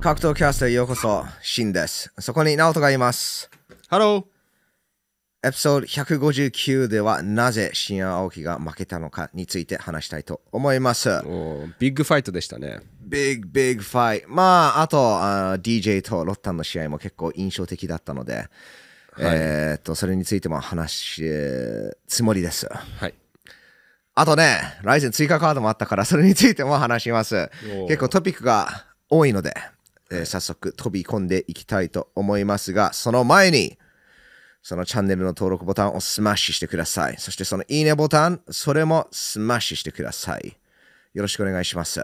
格闘キャストへようこそ、シンです。そこにナオトがいます。ハローエピソード159ではなぜシン・アオキが負けたのかについて話したいと思います。ビッグファイトでしたね。ビッグビッグファイト。まあ、あとあ DJ とロッタンの試合も結構印象的だったので、はい、えっと、それについても話すえつもりです。はい。あとね、ライゼン追加カードもあったから、それについても話します。結構トピックが多いので、えー、早速飛び込んでいきたいと思いますが、その前に、そのチャンネルの登録ボタンをスマッシュしてください。そしてそのいいねボタン、それもスマッシュしてください。よろしくお願いします。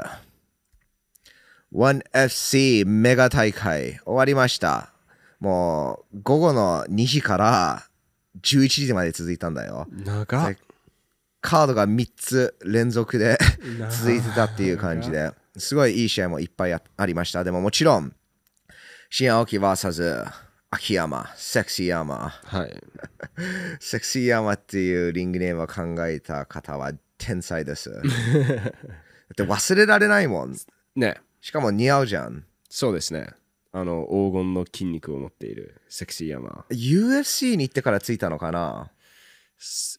1FC メガ大会終わりました。もう午後の2時から11時まで続いたんだよ。長カードが3つ連続で続いてたっていう感じで。すごいいい試合もいっぱいありました。でももちろん、新青木 VS 秋山、セクシー山。はい。セクシー山っていうリングネームを考えた方は天才です。だって忘れられないもん。ね。しかも似合うじゃん。そうですね。あの黄金の筋肉を持っているセクシー山 UFC に行ってからついたのかな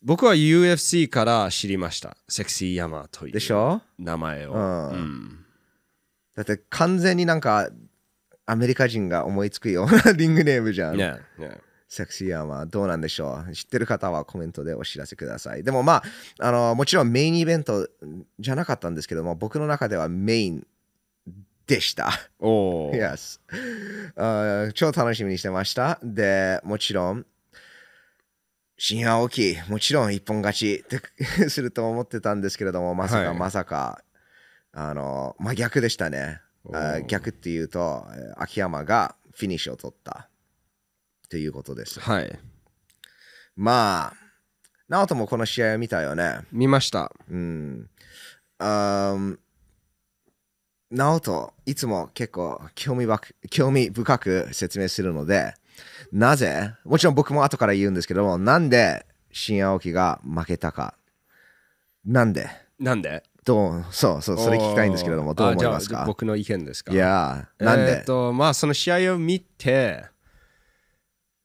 僕は UFC から知りましたセクシー山という名前をでしょ、うん、うんだって完全になんかアメリカ人が思いつくような リングネームじゃん。Yeah, yeah. セクシーアマはどうなんでしょう知ってる方はコメントでお知らせください。でもまあ、あのもちろんメインイベントじゃなかったんですけども、僕の中ではメインでした。おお。yes あ。超楽しみにしてました。で、もちろん、深夜大きい、もちろん一本勝ち すると思ってたんですけれども、まさかまさかあの真逆でしたね逆っていうと秋山がフィニッシュを取ったということですはいまあ直人もこの試合を見たよね見ましたうんあ直人いつも結構興味興味深く説明するのでなぜもちろん僕も後から言うんですけどもなんで新青木が負けたかなんでなんでどうそうそうそれ聞きたいんですけれどもどう思いますか僕の意見ですかいやなんで、えとまあその試合を見て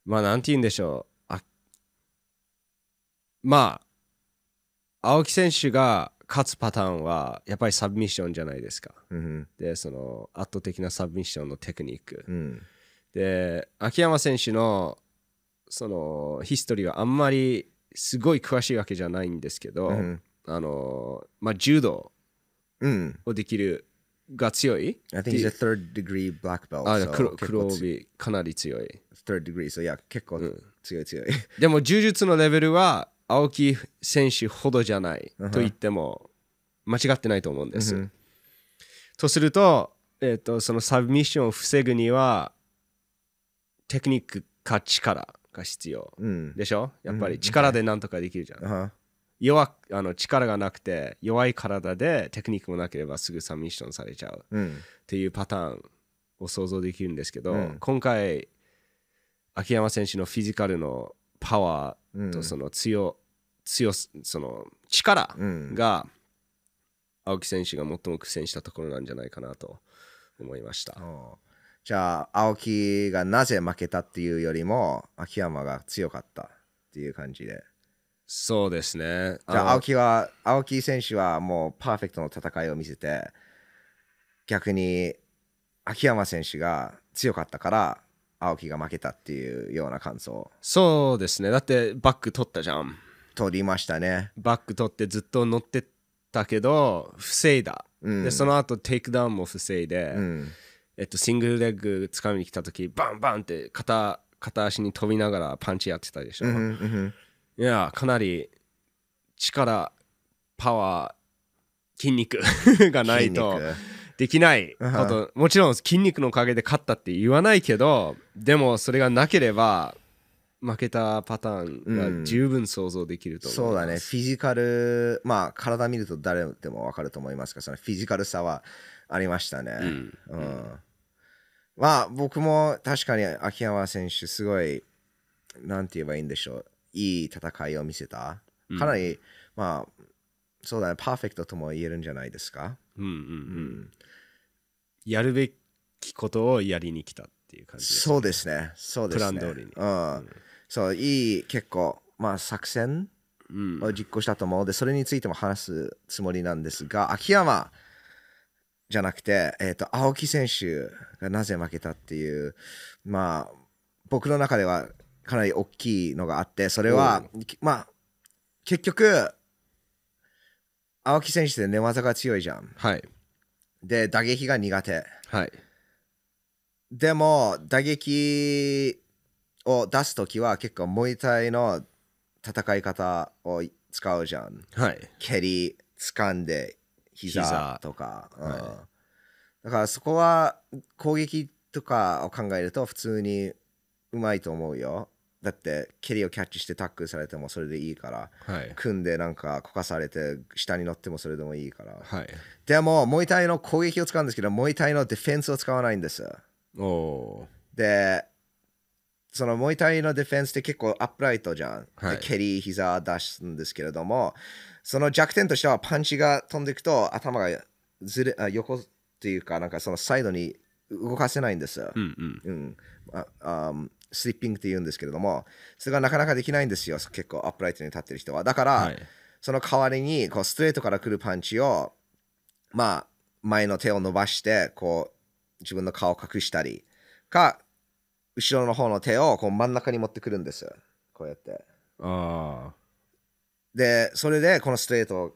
まあなんて言うんでしょうあまあ青木選手が勝つパターンはやっぱりサブミッションじゃないですか、うん、でその圧倒的なサブミッションのテクニック、うん、で秋山選手のそのヒストリーはあんまりすごい詳しいわけじゃないんですけど、うんあのまあ、柔道をできるが強い。I think he's a third degree black belt. あ、so、黒黒帯かなり強い。Third degree, so yeah, 結構強い強い。でも柔術のレベルは青木選手ほどじゃないと言っても間違ってないと思うんです。Uh huh. とすると,、えーとそのサブミッションを防ぐにはテクニックか力が必要、うん、でしょやっぱり力でなんとかできるじゃん。Uh huh. 弱あの力がなくて弱い体でテクニックもなければすぐサミッションされちゃうっていうパターンを想像できるんですけど、うん、今回秋山選手のフィジカルのパワーとその強、強その力が青木選手が最も苦戦したところなんじゃないかなと思いました。じゃあ青木がなぜ負けたっていうよりも秋山が強かったっていう感じで。そうですね。じゃあ青木は青木選手はもうパーフェクトの戦いを見せて逆に秋山選手が強かったから青木が負けたっていうような感想そうですねだってバック取ったじゃん取りましたねバック取ってずっと乗ってたけど防いだ、うん、でその後テイクダウンも防いで、うん、えっと、シングルレッグ掴みに来た時バンバンって片片足に飛びながらパンチやってたでしょ、うんうんうんいやかなり力パワー筋肉 がないとできないこと、もちろん筋肉のおかげで勝ったって言わないけどでもそれがなければ負けたパターンが十分想像できると、うん、そうだねフィジカルまあ体見ると誰でも分かると思いますがそのフィジカルさはありましたね、うん、うん、まあ僕も確かに秋山選手すごいなんて言えばいいんでしょういい戦いを見せた。かなり、うん、まあ、そうだね、パーフェクトとも言えるんじゃないですか。うんうんうん。やるべきことをやりに来たっていう感じ、ね、そうですね。そうですね。プラン通りに。うん。そう、いい、結構、まあ、作戦を実行したと思うので、それについても話すつもりなんですが、秋山じゃなくて、えっ、ー、と、青木選手がなぜ負けたっていう、まあ、僕の中ではかなり大きいのがあってそれは、まあ結局青木選手って寝技が強いじゃん、はい、で打撃が苦手、はい、でも打撃を出す時は結構モイタイの戦い方を使うじゃん、はい、蹴り掴んで膝とか、うんはい、だからそこは攻撃とかを考えると普通にうまいと思うよだって蹴りをキャッチしてタックルされてもそれでいいから、はい、組んでなんかこかされて下に乗ってもそれでもいいから、はい、でもモイタイの攻撃を使うんですけどモイタイのディフェンスを使わないんですでそのモイタイのディフェンスって結構アップライトじゃん、はい、蹴り膝出すんですけれどもその弱点としてはパンチが飛んでいくと頭がずれあ横っていうかなんかそのサイドに動かせないんです、うんうんうんああスリッピングって言うんですけれどもそれがなかなかできないんですよ結構アップライトに立ってる人はだから、はい、その代わりにこうストレートから来るパンチをまあ前の手を伸ばしてこう自分の顔を隠したりか後ろの方の手をこう真ん中に持ってくるんですこうやってあでそれでこのストレート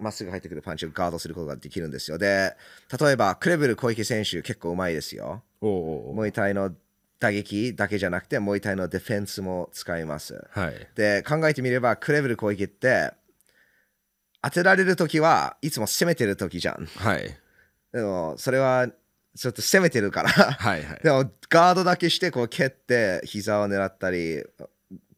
まっすぐ入ってくるパンチをガードすることができるんですよで例えばクレベル小池選手結構うまいですよおうおうおうイタイの打撃だけじゃなくて、もう1体のディフェンスも使います。はい、で、考えてみれば、クレベル攻撃って、当てられるときはいつも攻めてるときじゃん。はい。でも、それはちょっと攻めてるからはい、はい。でも、ガードだけして、こう蹴って、膝を狙ったり、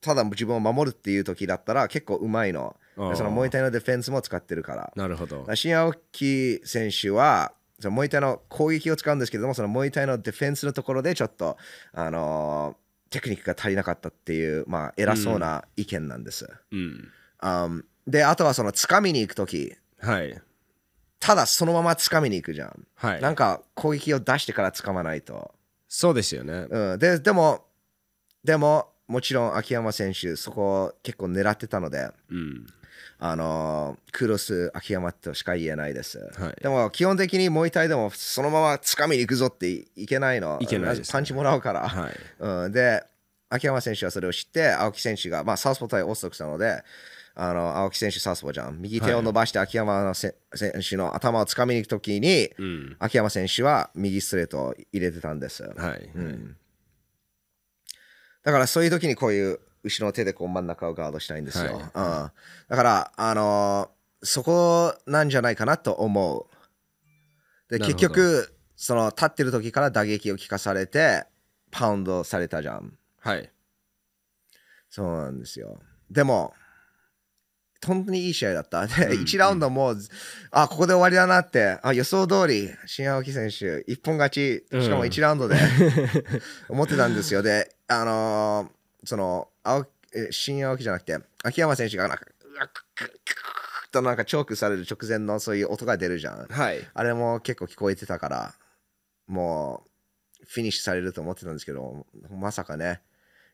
ただ自分を守るっていう時だったら結構うまいの。そのモイタイのディフェンスも使ってるから。なるほど。新青木選手はそのモイタイの攻撃を使うんですけども、そのモイタイのディフェンスのところでちょっと、あのー、テクニックが足りなかったっていう、まあ、偉そうな意見なんです。うん。うん、で、あとはその、掴みに行く時。はい。ただそのまま掴みに行くじゃん。はい。なんか攻撃を出してから掴まないと。そうですよね。うん。で、でも、でも、もちろん秋山選手、そこを結構狙ってたので、あのクロス秋山としか言えないです、はい、でも基本的にもう一体でもそのままつかみに行くぞっていけないのいけない、ね、パンチもらうから、はい、うん、で秋山選手はそれを知って青木選手が、まあ、サウスポー対オーストクスなのであの青木選手サウスポーじゃん右手を伸ばして秋山のせ、はい、選手の頭をつかみに行く時に、うん、秋山選手は右ストレートを入れてたんです、はい、うん、だからそういう時にこういう後ろの手でこう真ん中をガードしたいんですよ。はい、うん、だから、あのー、そこなんじゃないかなと思う。で、結局、その立ってる時から打撃を効かされて、パウンドされたじゃん。はい。そうなんですよ。でも、本当にいい試合だった。で、1ラウンドもう、あ、ここで終わりだなって、あ予想通り、新青木選手、一本勝ち、しかも1ラウンドで、うん、思ってたんですよ。で、あのー、その、青新青木じゃなくて、秋山選手がなんか、となんかチョークされる直前のそういう音が出るじゃん。はい。あれも結構聞こえてたから、もう、フィニッシュされると思ってたんですけど、まさかね、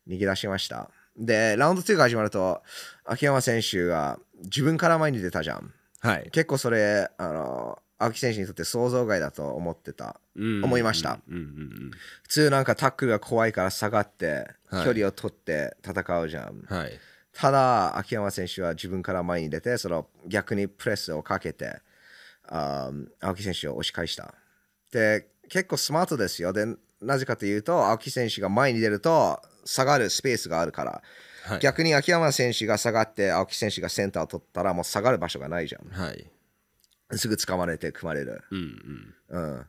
逃げ出しました。で、ラウンド2が始まると、秋山選手が自分から前に出たじゃん。はい。結構それ、あの青木選手にとって想像外だと思ってた、思いました、普通なんかタックルが怖いから下がって距離を取って戦うじゃん、はい、ただ秋山選手は自分から前に出てその逆にプレスをかけてあ青木選手を押し返したで結構スマートですよでなぜかというと青木選手が前に出ると下がるスペースがあるから、はい、逆に秋山選手が下がって青木選手がセンターを取ったらもう下がる場所がないじゃん、はいすぐ捕まれて組まれる、うんうんうん、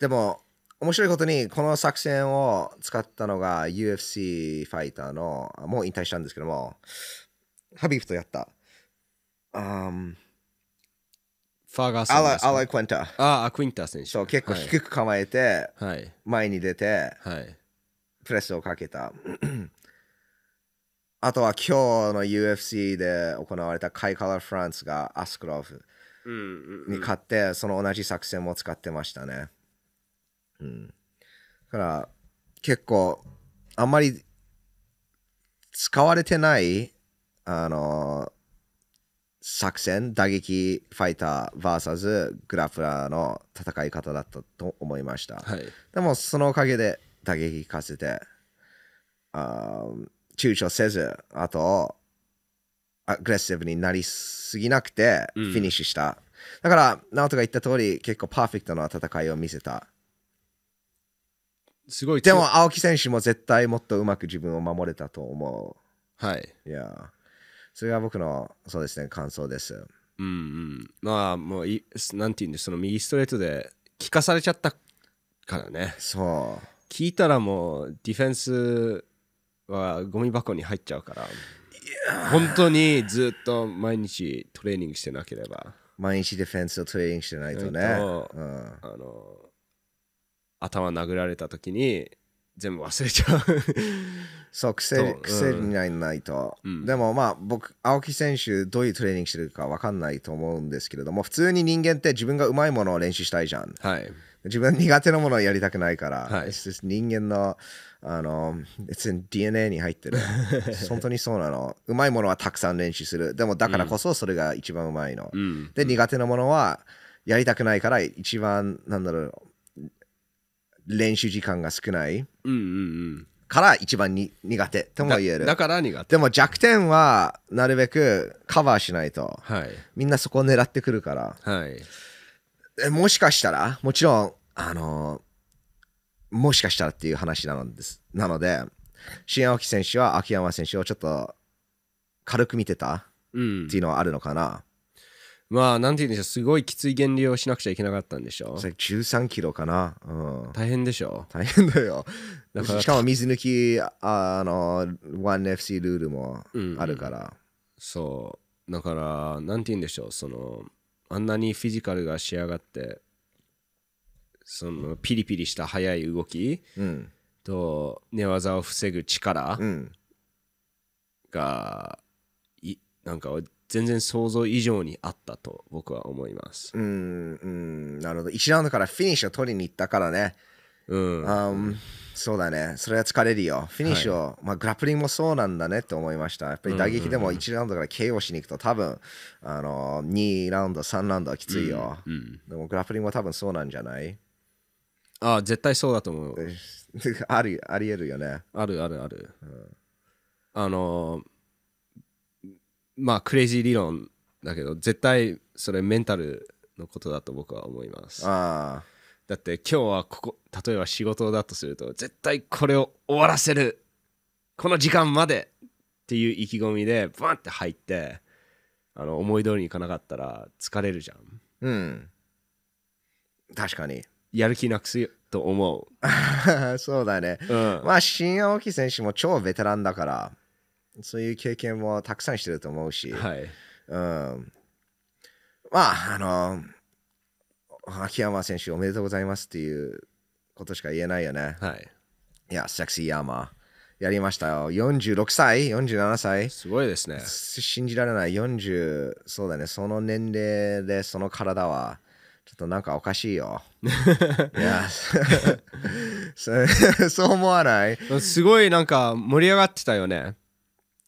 でも面白いことにこの作戦を使ったのが UFC ファイターのもう引退したんですけどもハビーフとやった、um, ファーガースアライ・クエンタああクインタ選手そう結構低く構えて、はい、前に出て、はい、プレスをかけたあとは今日の UFC で行われたカイカラ・フランスがアスクロフに買って、その同じ作戦も使ってましたね。うん。だから、結構、あんまり使われてない、あの、作戦、打撃ファイター VS グラフラーの戦い方だったと思いました。はい、でも、そのおかげで打撃かせて、あ躊躇せず、あと、アグレッシブになりすぎなくてフィニッシュした、だから直人が言った通り結構パーフェクトな戦いを見せたすごいでも青木選手も絶対もっとうまく自分を守れたと思うはいいやそれが僕のそうですね感想ですうんうんまあもういなんていうんでその右ストレートで聞かされちゃったからねそう聞いたらもうディフェンスはゴミ箱に入っちゃうから本当にずっと毎日トレーニングしてなければ毎日ディフェンスをトレーニングしてないとね、とうん、あの頭殴られた時に全部忘れちゃうそう癖癖にならないと、うん、でもまあ僕青木選手どういうトレーニングしてるか分かんないと思うんですけれども普通に人間って自分がうまいものを練習したいじゃん、はい、自分苦手なものをやりたくないから、はい、人間のあの、別に DNA に入ってる。本当にそうなの。うまいものはたくさん練習する。でもだからこそそれが一番うまいの。うん、で、苦手なものはやりたくないから一番、なんだろう、練習時間が少ない。うんうんうんから一番に苦手とも言えるだから苦手でも弱点はなるべくカバーしないと、はい、みんなそこを狙ってくるから、はい、もしかしたらもちろんあのーもしかしたらっていう話なのです。なので、新青木選手は秋山選手をちょっと軽く見てたっていうのはあるのかな。うん、まあ、なんて言うんでしょう、すごいきつい減量をしなくちゃいけなかったんでしょ。13キロかな。うん、大変でしょ。大変だよ。だか しかも水抜き、あの、1FC ルールもあるから。うんうん、そう。だから、なんて言うんでしょう、その、あんなにフィジカルが仕上がって、そのピリピリした速い動きと寝技を防ぐ力がいなんか全然想像以上にあったと僕は思います。うんうんなるほど1ラウンドからフィニッシュを取りに行ったからねうん、あうんそうだねそれは疲れるよフィニッシュを、まあ、グラップリングもそうなんだねって思いましたやっぱり打撃でも1ラウンドから KO しに行くと多分あの2ラウンド3ラウンドはきついよ、うんでもグラップリングは多分そうなんじゃないあ絶対そうだと思う ありありえるよねあるあるある、うん、あのまあクレイジー理論だけど絶対それメンタルのことだと僕は思いますああだって今日はここ例えば仕事だとすると絶対これを終わらせるこの時間までっていう意気込みでバンって入ってあの思い通りにいかなかったら疲れるじゃんうん確かにやる気なくすと思う そうだね、うん、まあ新青木選手も超ベテランだからそういう経験もたくさんしてると思うし、はい、うん、まああの秋山選手おめでとうございますっていうことしか言えないよね、はい、いやセクシーヤーマーやりましたよ。46歳 ?47 歳すごいですね。信じられない。40、そうだね。その年齢でその体はちょっとなんかおかしいよ。いや そう思わないすごいなんか盛り上がってたよね。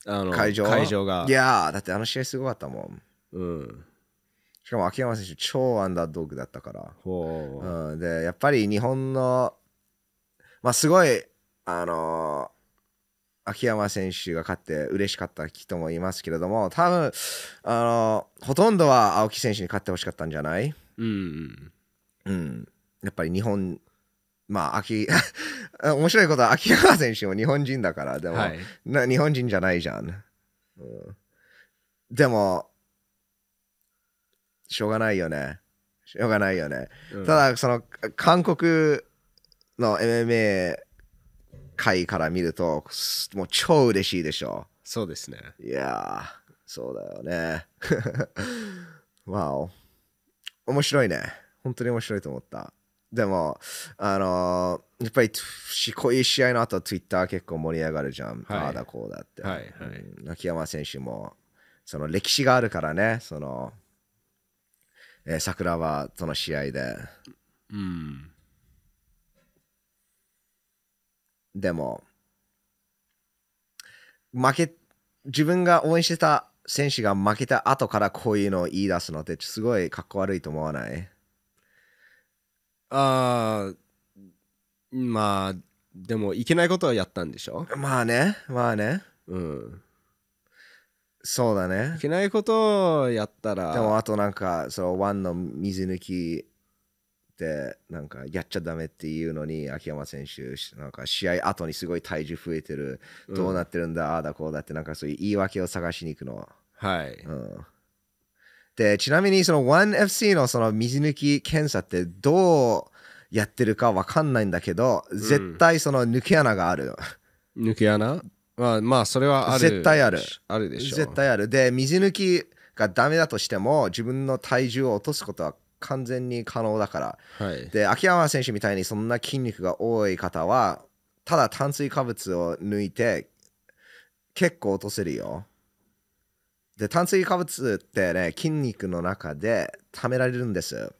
あの会場会場が。いやだってあの試合すごかったもん。うん、しかも秋山選手超アンダードッグだったから。うん、でやっぱり日本のまあすごいあのー、秋山選手が勝って嬉しかった人もいますけれども多分あのほとんどは青木選手に勝ってほしかったんじゃないうん、うん、やっぱり日本まあ秋 面白いことは秋山選手も日本人だからでも、はい、日本人じゃないじゃん、うん、でもしょうがないよねしょうがないよね、うん、ただその韓国の MMA 界から見るともう超嬉しいでしょうそうですねいやそうだよねわお、面白いね。本当に面白いと思った。でも、あのー、やっぱりしこういう試合の後ツイッター結構盛り上がるじゃん、はい、ああだこうだって、はいはい、秋山選手もその歴史があるからねその、えー、桜はその試合で、うん、でも負け自分が応援してた選手が負けた後からこういうのを言い出すのってすごいかっこ悪いと思わないああまあでもいけないことはやったんでしょまあねまあねうんそうだねいけないことをやったらでもあとなんかそのワンの水抜きってなんかやっちゃダメっていうのに秋山選手なんか試合後にすごい体重増えてる、どうなってるんだああだこうだってなんかそういう言い訳を探しに行くのははい、うん、でちなみにその 1FC のその水抜き検査ってどうやってるか分かんないんだけど、絶対その抜け穴がある抜け穴まあまあそれはある絶対あるあるでしょ絶対あるで水抜きがダメだとしても自分の体重を落とすことは完全に可能だから、はい、で秋山選手みたいにそんな筋肉が多い方はただ炭水化物を抜いて結構落とせるよで炭水化物ってね筋肉の中で貯められるんです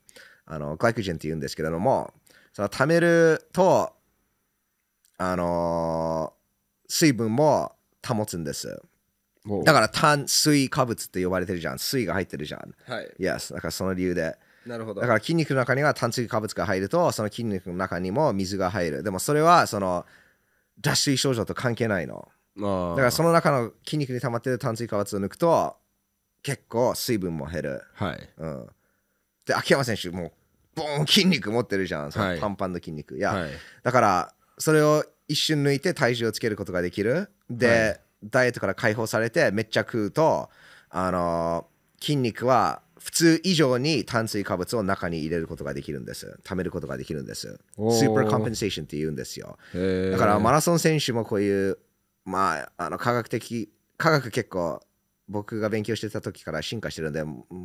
あのグライクジェンって言うんですけれどもその貯めるとあのー、水分も保つんですだから炭水化物って呼ばれてるじゃん水が入ってるじゃん、はい、Yes だからその理由でなるほどだから筋肉の中には炭水化物が入るとその筋肉の中にも水が入るでもそれはその脱水症状と関係ないのだからその中の筋肉に溜まってる炭水化物を抜くと結構水分も減るはい、うん、で秋山選手もうボーン筋肉持ってるじゃん、そのパンパンの筋肉いや、はい、だからそれを一瞬抜いて体重をつけることができるで、はい、ダイエットから解放されてめっちゃ食うとあのー、筋肉は普通以上に炭水化物を中に入れることができるんです。貯めることができるんです。スーパーコンペンセーションって言うんですよ。だからマラソン選手もこういう、まあ、あの科学的、科学結構僕が勉強してた時から進化してるんで、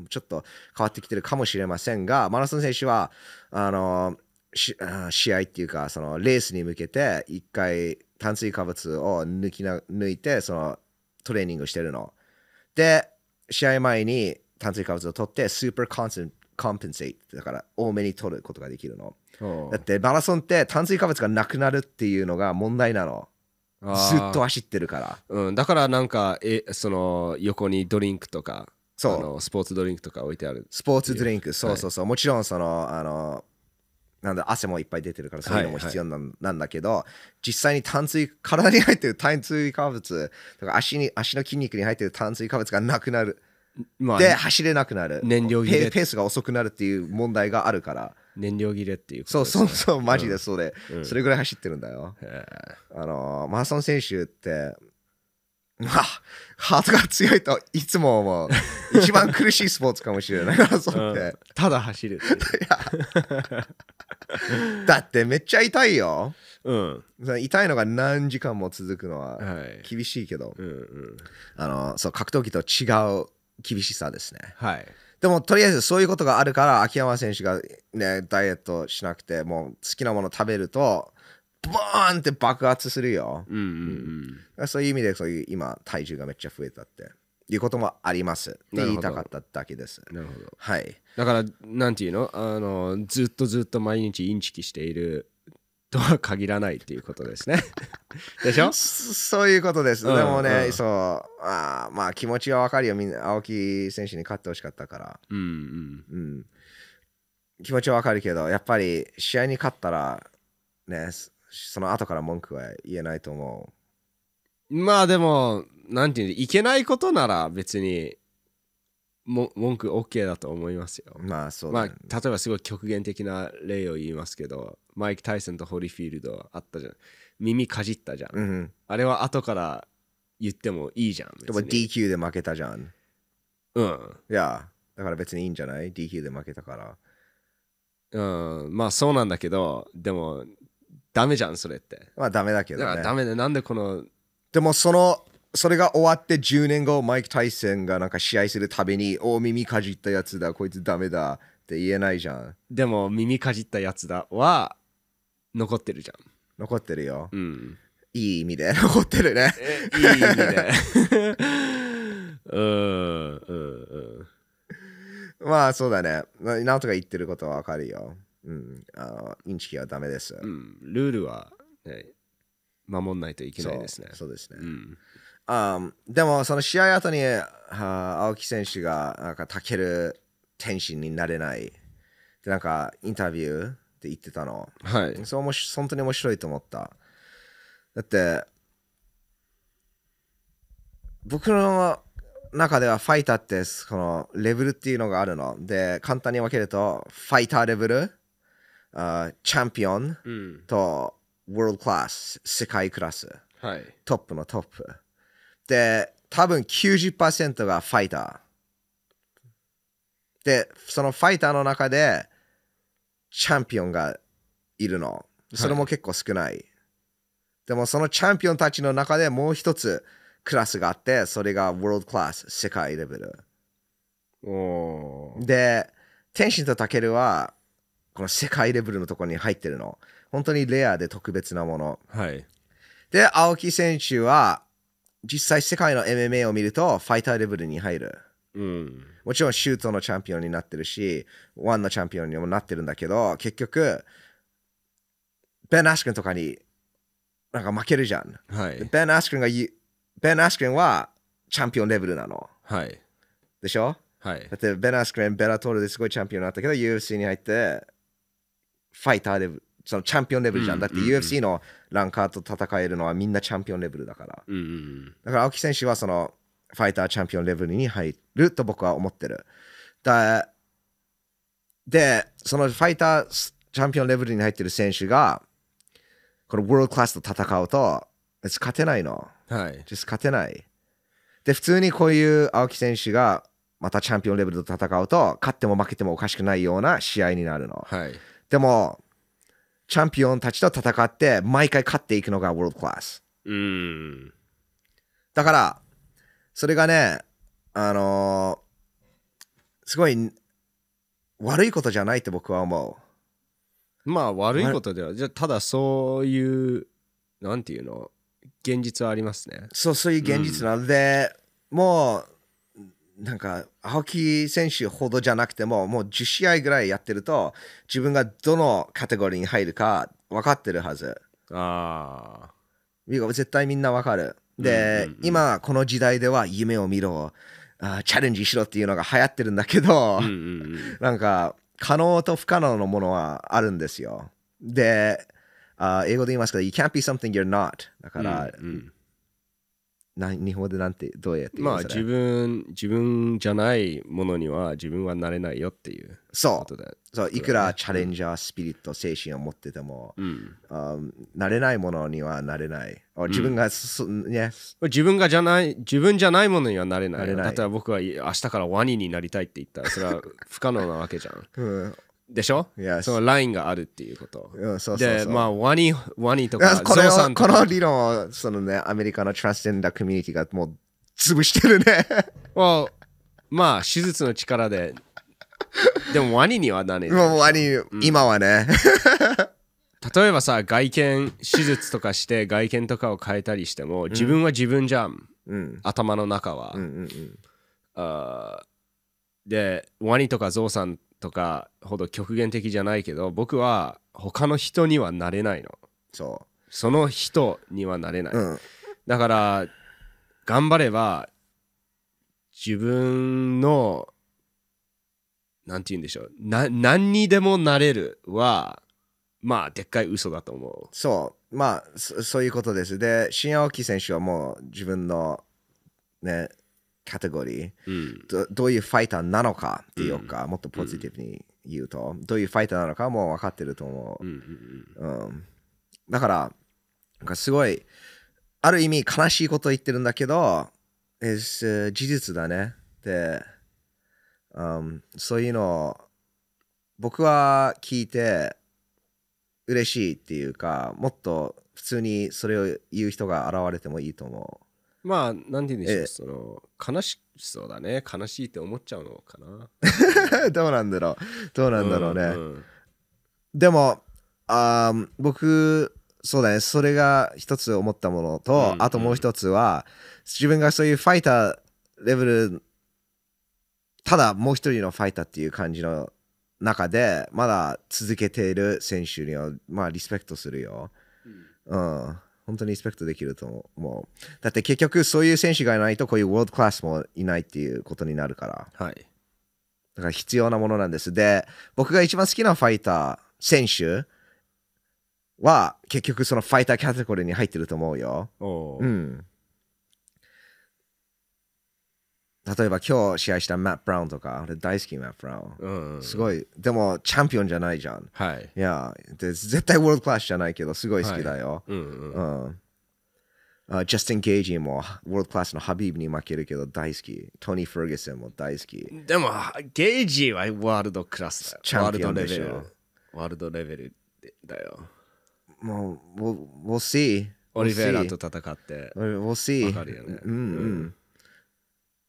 ちょっと変わってきてるかもしれませんが、マラソン選手は、あの、試合っていうか、そのレースに向けて一回炭水化物を抜きな抜いて、そのトレーニングしてるの。で、試合前に炭水化物を取って、スーパーコンセンコンペンセイだから多めに取ることができるの。だってマラソンって炭水化物がなくなるっていうのが問題なの。ずっと走ってるから。うん、だからなんかえその横にドリンクとかそうあのスポーツドリンクとか置いてあるスポーツドリンクそうそうそう、はい、もちろんそのあのなんだ汗もいっぱい出てるからそういうのも必要なんはいはい、なんだけど実際に炭水体に入ってる炭水化物とか足に足の筋肉に入ってる炭水化物がなくなるまあ、で走れなくなる燃料切れペペースが遅くなるっていう問題があるから燃料切れっていうこと、ね、そうそうそうマジでそれ、うん、それぐらい走ってるんだよ、うん、あのマラソン選手ってまあハートが強いといつも思う一番苦しいスポーツかもしれないマラソンって、ただ走る だってめっちゃ痛いよ、うん、痛いのが何時間も続くのは厳しいけど、うん、あのそう格闘技と違う厳しさですね。はい。でもとりあえずそういうことがあるから秋山選手が、ね、ダイエットしなくてもう好きなもの食べるとボーンって爆発するよ、そういう意味でそういう今体重がめっちゃ増えたっていうこともありますって言いたかっただけですなるほど、はい、だからなんていうのあのずっとずっと毎日インチキしているとは限らないっていうことですね でしょそういうことです。うん、でもね、うん、そうあまあ気持ちはわかるよみんな青木選手に勝ってほしかったから、うんうんうん、気持ちはわかるけどやっぱり試合に勝ったらねその後から文句は言えないと思う。まあでも何て言うのいけないことなら別にも文句 OK だと思いますよ。まあそう、まあ、例えばすごい極限的な例を言いますけどマイク・タイソンとホリフィールドあったじゃん耳かじったじゃん、うん、あれは後から言ってもいいじゃんでも DQ で負けたじゃんうんいやだから別にいいんじゃない ?DQ で負けたから。うん、まあそうなんだけど、でも、ダメじゃん、それって。まあダメだけど、ね。だからダメで、なんでこの。でもそのそれが終わって10年後、マイク・タイセンがなんか試合するたびに、お耳かじったやつだ、こいつダメだって言えないじゃん。でも、耳かじったやつだは、残ってるじゃん。残ってるよ。うん。いい意味で 残ってるね。いい意味で。うんうんうん。まあそうだね。なんとか言ってることはわかるよ。うん。あのインチキはダメです。うん。ルールは、ね、守んないといけないですね。そうですね。うん Um, でもその試合後に青木選手がなんかたける天心になれないでなんかインタビューって言ってたのはいそうも白本当に面白いと思っただって僕の中ではファイターってこのレベルっていうのがあるので簡単に分けるとファイターレベルあチャンピオンと、うん、ワールドクラス世界クラス、はい、トップのトップで、多分90%がファイター。で、そのファイターの中で、チャンピオンがいるの。それも結構少ない。はい、でも、そのチャンピオンたちの中でもう一つクラスがあって、それがワールドクラス、世界レベル。で、天心とタケルは、この世界レベルのところに入ってるの。本当にレアで特別なもの。はい。で、青木選手は、実際世界の MMA を見るとファイターレベルに入る、うん、もちろんシュートのチャンピオンになってるしワンのチャンピオンにもなってるんだけど結局ベン・アシュ君とかになんか負けるじゃん、はい、ベン・アシュ君がベン・アシュ君はチャンピオンレベルなの、はい、でしょ、はい、だってベン・アシュ君ベラトールですごいチャンピオンになったけど UFC に入ってファイターレベルそのチャンピオンレベルじゃん、だって UFC のランカーと戦えるのはみんなチャンピオンレベルだから、うんだから青木選手はそのファイターチャンピオンレベルに入ると僕は思ってるだでそのファイターチャンピオンレベルに入ってる選手がこのワールドクラスと戦うと勝てないのはい勝てないで普通にこういう青木選手がまたチャンピオンレベルと戦うと勝っても負けてもおかしくないような試合になるの、はい、でもチャンピオンたちと戦って、毎回勝っていくのがワールドクラス。うん。だから、それがね、あのー、すごい、悪いことじゃないって僕は思う。まあ悪いことでは、じゃただそういう、なんていうの、現実はありますね。そう、そういう現実なので、うん、もう、なんか青木選手ほどじゃなくてももう10試合ぐらいやってると自分がどのカテゴリーに入るか分かってるはずああ絶対みんな分かるで、うんうんうん、今この時代では夢を見ろあチャレンジしろっていうのが流行ってるんだけど、うんうんうん、なんか可能と不可能のものはあるんですよであ英語で言いますけど You can't be something you're not だから、うんうん何日本でなんてどうやってまあ自分自分じゃないものには自分はなれないよっていうそうそういくらチャレンジャースピリット精神を持ってても、うん、なれないものにはなれない自分が、うんね、自分がじゃない自分じゃないものにはなれないなれない例えば僕は明日からワニになりたいって言ったらそれは不可能なわけじゃん、うん、でしょ、yes. そのラインがあるっていうこと。うん、そうそうそうで、まあ、ワニ、ワニとか、こゾウさんとか。この理論を、そのね、アメリカのトラスジェンダーコミュニティがもう潰してるね。まあ、手術の力で。でも、ワニにはなれもうワニ、うん、今はね。例えばさ、外見、手術とかして、外見とかを変えたりしても、自分は自分じゃん。うん、頭の中は。うんうんうん、あで、ワニとかゾウさんとかほど極限的じゃないけど僕は他の人にはなれないのそうその人にはなれない、うん、だから頑張れば自分の何て言うんでしょう何にでもなれるはまあでっかい嘘だと思うそうまあそういうことですで新青木選手はもう自分のねカテゴリー、うん、どどういうファイターなのかっていうか、うん、もっとポジティブに言うと、どういうファイターなのかも分かってると思う。うんだからなんかすごいある意味悲しいこと言ってるんだけど、え事実だねで、うん、そういうの僕は聞いて嬉しいっていうかもっと普通にそれを言う人が現れてもいいと思う。まあ、なんて言うんでしょう、ええ、その、悲しそうだね。悲しいって思っちゃうのかな。どうなんだろう。どうなんだろうね。うんうん、でも、あ僕、そうだね。それが一つ思ったものと、うんうん、あともう一つは、自分がそういうファイターレベル、ただもう一人のファイターっていう感じの中で、まだ続けている選手には、まあ、リスペクトするよ。うん、うん本当にリスペクトできると思う。だって結局そういう選手がいないとこういうワールドクラスもいないっていうことになるから。はい。だから必要なものなんです。で、僕が一番好きなファイター、選手は結局そのファイターキャテゴリーに入ってると思うよ。うん。例えば今日試合したマット・ブラウンとか、俺大好きマット・ブラウン。うんうん、すごい、でもチャンピオンじゃないじゃん。はい。いや、で絶対ワールドクラスじゃないけど、すごい好きだよ。はい、うんうん。うんジャスティン・ゲイジーもワールドクラスのハビーブに負けるけど大好き。トニー・フェルゲスンも大好き。でも、ゲイジーはワールドクラスチャンピオンでしょ。ワールドレベルだよ。もう、we'll, we'll see. オリベラと戦って。We'll see. わかるよね。うんうん。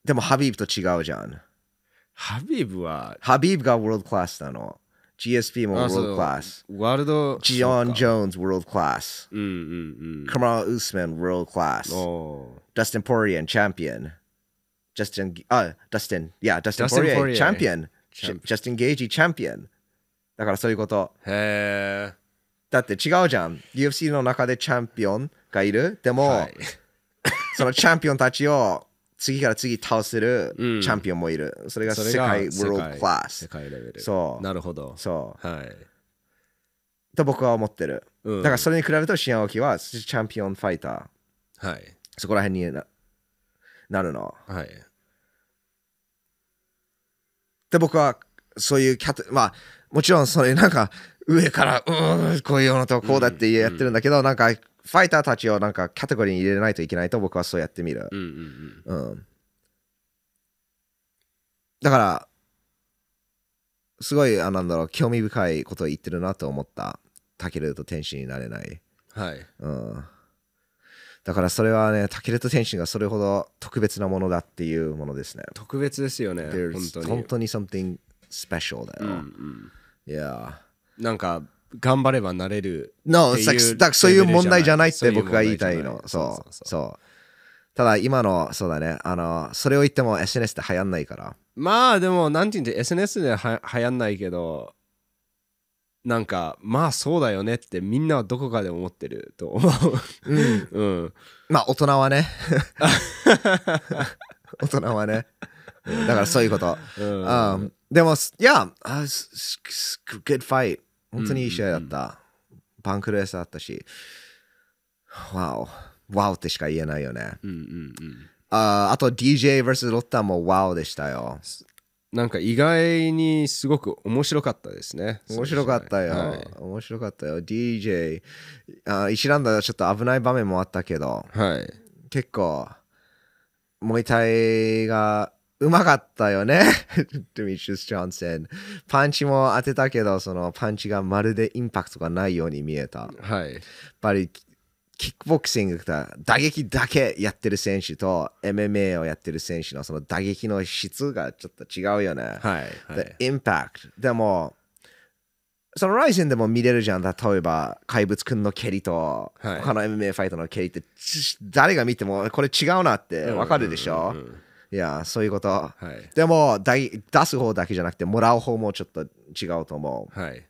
でもハビーブと違うじゃん。ハビーブは。ハビーブがワールドクラスなの。GSP もワールドクラス。ワールド。ジオン・ジョーンズ、ワールドクラス。うんうんうん。カマラ・ウスマン、ワールドクラス。ダスティン・ポリエン、チャンピオン。ジャスティン、あ、ダスティン、いや、ダスティン・ポリエン、チャンピオン。ジャスティン・ゲージ、チャンピオン。だからそういうこと。へえ。だって違うじゃん。UFC の中でチャンピオンがいる。でも、はい、そのチャンピオンたちを次から次倒せるチャンピオンもいる、うん、それが世界ワールドクラス世界レベルそうなるほどそうはいと僕は思ってる、うん、だからそれに比べるとシアンオキはチャンピオンファイターはいそこら辺にななるのはいで僕はそういうキャトまあもちろんそれなんか上からうんこういうのとこうだってやってるんだけど、うんうん、なんかファイターたちをなんかカテゴリーに入れないといけないと僕はそうやってみる、うん、うんうん、だからすごいあなんだろう興味深いことを言ってるなと思ったタケルと天使になれないはい、うん、だからそれはねタケルと天使がそれほど特別なものだっていうものですね特別ですよね本当に本当に something special だよ、うんうんいやなんか頑張ればなれる No そういう問題じゃないって僕が言いたいのそうそうただ今のそうだねあのそれを言っても SNS って流行んないからまあでもなんて言うんで SNS では流行んないけどなんかまあそうだよねってみんなはどこかで思ってると思う、うん、うん、まあ大人はね 大人はねだからそういうこと、うん、うんでも、いや、あすす good fight。本当にいい試合だった。パンクレースだったし、わお、わおってしか言えないよね。うんうんああと DJ vs ロッターもわおでしたよ。なんか意外にすごく面白かったですね。面白かったよ。はい、面白かったよ。DJ、あ1ランダーちょっと危ない場面もあったけど、はい、結構、モイタイがうまかったよね。ドミシュス・ジョンセン。パンチも当てたけど、そのパンチがまるでインパクトがないように見えた。はい。やっぱり、キックボクシングだ打撃だけやってる選手と MMA をやってる選手のその打撃の質がちょっと違うよね。はい。はい、インパクト。でも、そのライセンでも見れるじゃん。例えば、怪物くんの蹴りと、はい、他の MMA ファイトの蹴りって、誰が見てもこれ違うなってわかるでしょ、ううんうんうんいやそういうこと、はい、でも出す方だけじゃなくてもらう方もちょっと違うと思う、はい、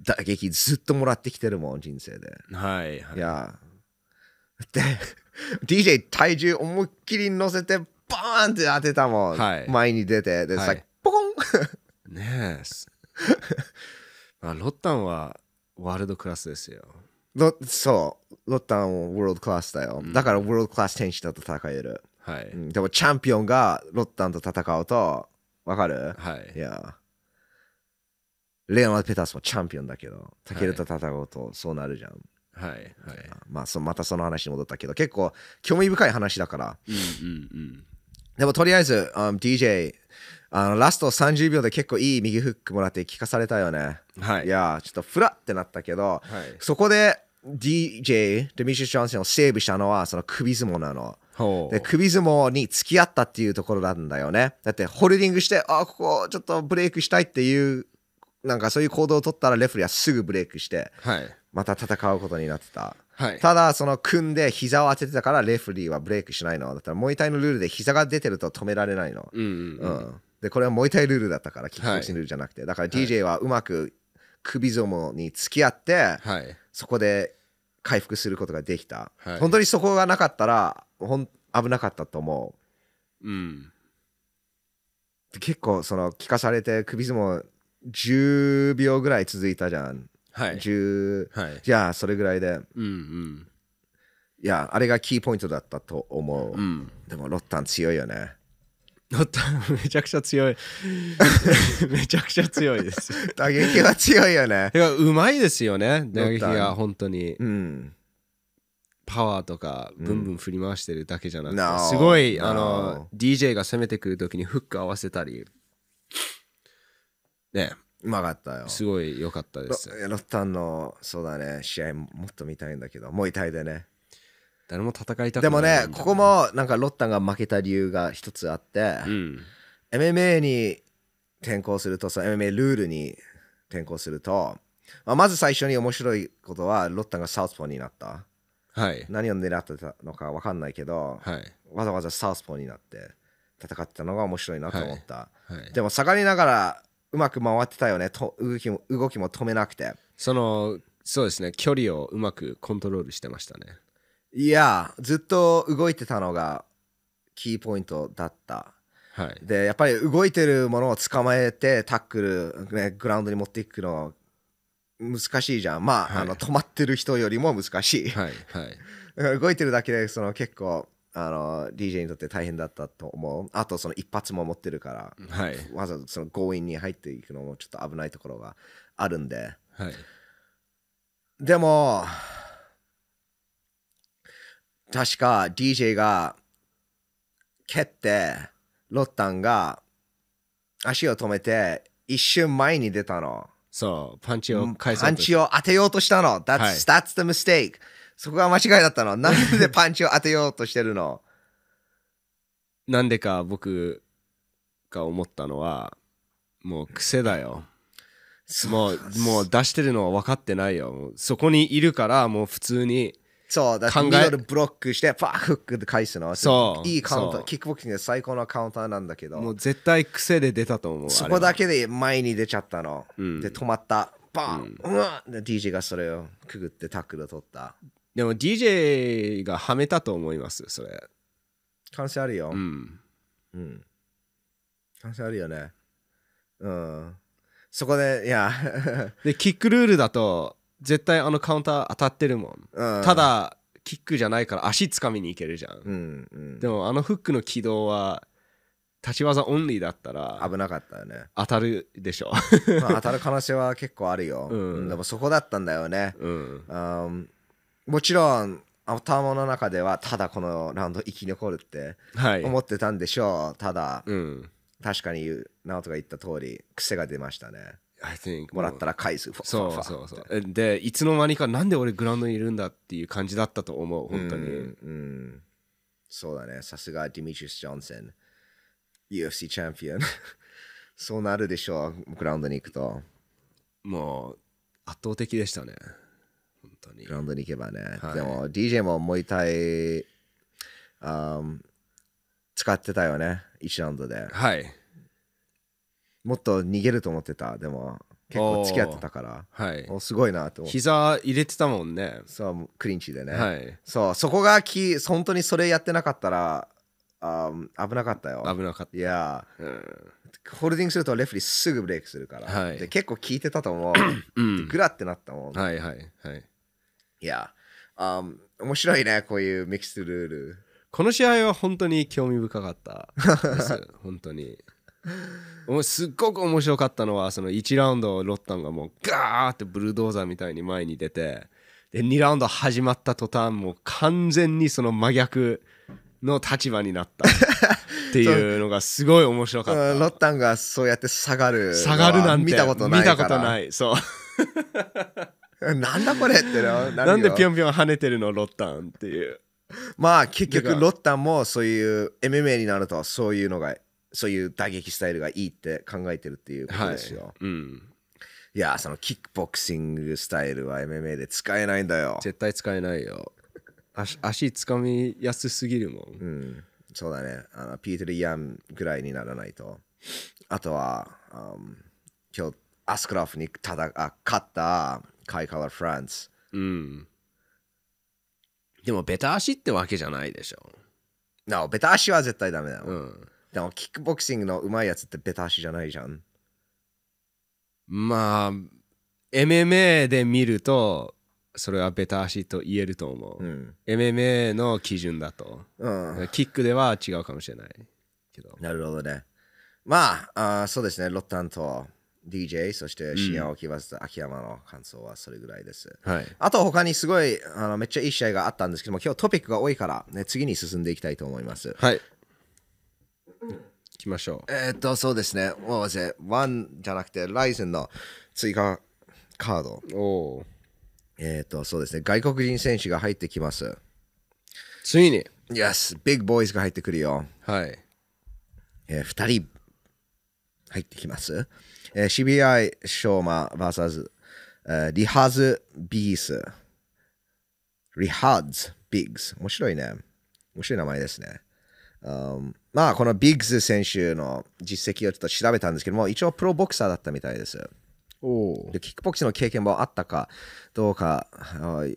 打撃ずっともらってきてるもん人生ではい、はい、いやで DJ 体重思いっきり乗せてバーンって当てたもん、はい、前に出てで、さっきポコン ねえ、まあ、ロッタンはワールドクラスですよそうロッタンはワールドクラスだよ、うん、だからワールドクラス天使だと戦えるはい、でもチャンピオンがロッタンと戦うとわかるはいいやレオナルペタスもチャンピオンだけどタケルと戦うとそうなるじゃん、はいはいまあそまたその話に戻ったけど結構興味深い話だから、うんうんうん、でもとりあえず、um, DJ あのラスト30秒で結構いい右フックもらって聞かされたよね、はい、いやちょっとフラってなったけど、はい、そこで DJ デミシュ・ジョンセンをセーブしたのはその首相撲なので、首相撲に付き合ったっていうところなんだよね。だって、ホルディングして、あ、ここちょっとブレイクしたいっていう、なんかそういう行動を取ったら、レフリーはすぐブレイクして、また戦うことになってた。はい、ただ、その組んで膝を当ててたから、レフリーはブレイクしないの。だったら、モイタイのルールで膝が出てると止められないの。うん、うんうん、で、これはモイタイルールだったから、キックボクシングルールじゃなくて。だから DJ はうまく首相撲に付き合って、はい、そこで回復することができた、はい、本当にそこがなかったらほん危なかったと思う、うん、結構その聞かされて首相撲10秒ぐらい続いたじゃん、はい、10、はい、いやそれぐらいで、うんうん、いやあれがキーポイントだったと思う、うん、でもロッタン強いよね めちゃくちゃ強い めちゃくちゃ強いです打撃は強いよねいやうまいですよね打撃が本当に、うん、パワーとかブンブン振り回してるだけじゃなくて、うん、すごい、あの DJ が攻めてくる時にフック合わせたりねうまかったよすごい良かったですロッタンのそうだね試合もっと見たいんだけどもう痛いでね誰も戦いたくないでもねここもなんかロッタンが負けた理由が一つあって、うん、MMA に転向するとそ MMA ルールに転向すると、まあ、まず最初に面白いことはロッタンがサウスポーになった、はい、何を狙ってたのか分かんないけど、はい、わざわざサウスポーになって戦ってたのが面白いなと思った、はいはい、でも下がりながらうまく回ってたよねと動きも動きも止めなくてそのそうですね距離をうまくコントロールしてましたねいやずっと動いてたのがキーポイントだった。はい、でやっぱり動いてるものを捕まえてタックル、ね、グラウンドに持っていくの難しいじゃんまあはい、あの止まってる人よりも難しい、はい、はい、動いてるだけでその結構あの DJ にとって大変だったと思うあとその一発も持ってるから、はい、わざわざその強引に入っていくのもちょっと危ないところがあるんで、はい、でも確か DJ が蹴って、ロッタンが足を止めて、一瞬前に出たの。そう、パンチを返パンチを当てようとしたの。That's,、はい、that's the mistake. そこが間違いだったの。なんで パンチを当てようとしてるのなんでか僕が思ったのは、もう癖だよ。もう、もう出してるのは分かってないよ。そこにいるから、もう普通に。そう、だってミドルブロックして、パーフックで返すの。そう。いいカウンター、キックボクシングで最高のカウンターなんだけど。もう絶対癖で出たと思う。そこだけで前に出ちゃったの。で、止まった。バン、うわうで、DJ がそれをくぐってタックル取った。でも DJ がはめたと思います、それ。可能性あるよ。うん。うん。可能性あるよね。うん。そこで、いや で、キックルールだと、絶対あのカウンター当たってるもん、うん、ただキックじゃないから足つかみにいけるじゃん、うんうん、でもあのフックの軌道は立ち技オンリーだったら危なかったよね当たるでしょまあ、当たる可能性は結構あるよ、うん、でもそこだったんだよね、うん、もちろん頭の中ではただこのラウンド生き残るって思ってたんでしょう、はい、ただ、うん、確かに直人が言った通り癖が出ましたね I think もらったら返す、そうそうそうでいつの間にかなんで俺グラウンドにいるんだっていう感じだったと思う本当に、うんうん、そうだねさすがディミチュス・ジョンセン UFC チャンピオンそうなるでしょうグラウンドに行くともう圧倒的でしたね本当にグラウンドに行けばね、はい、でも DJ ももうたい使ってたよね1ラウンドではいもっと逃げると思ってたでも結構付き合ってたからはいおすごいなと思って膝入れてたもんねそうクリンチでね、はいそうそこがき本当にそれやってなかったらあ危なかったよ危なかったいやうんホールディングするとレフェリーすぐブレイクするから、はいで結構効いてたと思ううんグラってなったもん、はいはいはいい、やあ面白いねこういうミキスルールこの試合は本当に興味深かったです 本当にすっごく面白かったのはその1ラウンドロッタンがもうガーってブルドーザーみたいに前に出てで2ラウンド始まった途端もう完全にその真逆の立場になったっていうのがすごい面白かったロッタンがそうやって下がる下がるなんて見たことない見たことないそう なんだこれってななんでぴょんぴょん跳ねてるのロッタンっていうまあ結局ロッタンもそういう MMA になるとそういうのがそういう打撃スタイルがいいって考えてるっていうことですよ。はいうん、いやそのキックボクシングスタイルは MMA で使えないんだよ。絶対使えないよ。足足つかみやすすぎるもん。うん、そうだねあの。ピートリヤンぐらいにならないと。あとは、う今日アスクラフにただあ勝ったカイカラ・フランス。うん。でもベタ足ってわけじゃないでしょ。なお、ベタ足は絶対ダメだよ。うんでもキックボクシングの上手いやつってベタ足じゃないじゃんまあ MMA で見るとそれはベタ足と言えると思う、うん MMA の基準だと、うん、キックでは違うかもしれないけど なるほどねまああそうですねロッタンと DJ そして深夜を決まった秋山の感想はそれぐらいです、はいあと他にすごいあのめっちゃいい試合があったんですけども今日トピックが多いから、ね、次に進んでいきたいと思いますはいましょう。えっと、そうですね。もうワンじゃなくて、ライゼンの追加カード。おおえっと、そうですね。外国人選手が入ってきます。ついに。Yes、ビッグボーイズが入ってくるよ。はい。えー、2人入ってきます。えー、CBI ショーマ VS、えー、リハズ・ビース。リハズ・ビッグス。面白いね。面白い名前ですね。まあ、このビッグズ選手の実績をちょっと調べたんですけども、一応プロボクサーだったみたいです。でキックボクシングの経験もあったかどうか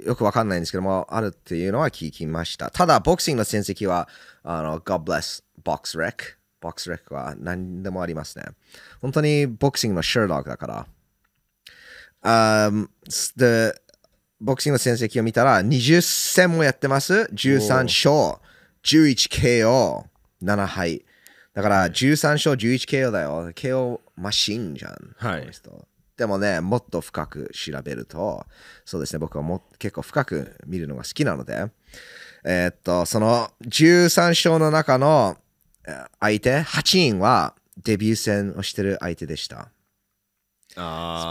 よくわかんないんですけども、あるっていうのは聞きました。ただ、ボクシングの戦績は、あの、God bless Box Rec。Box Rec は何でもありますね。本当にボクシングのシェルロックだから。Um, ボクシングの戦績を見たら、20戦もやってます。13勝。11KO、7敗。だから13勝 11KO だよ。KO マシンじゃん。はい。でもね、もっと深く調べると、そうですね、僕はも結構深く見るのが好きなので、えー、っと、その13勝の中の相手、8人はデビュー戦をしてる相手でした。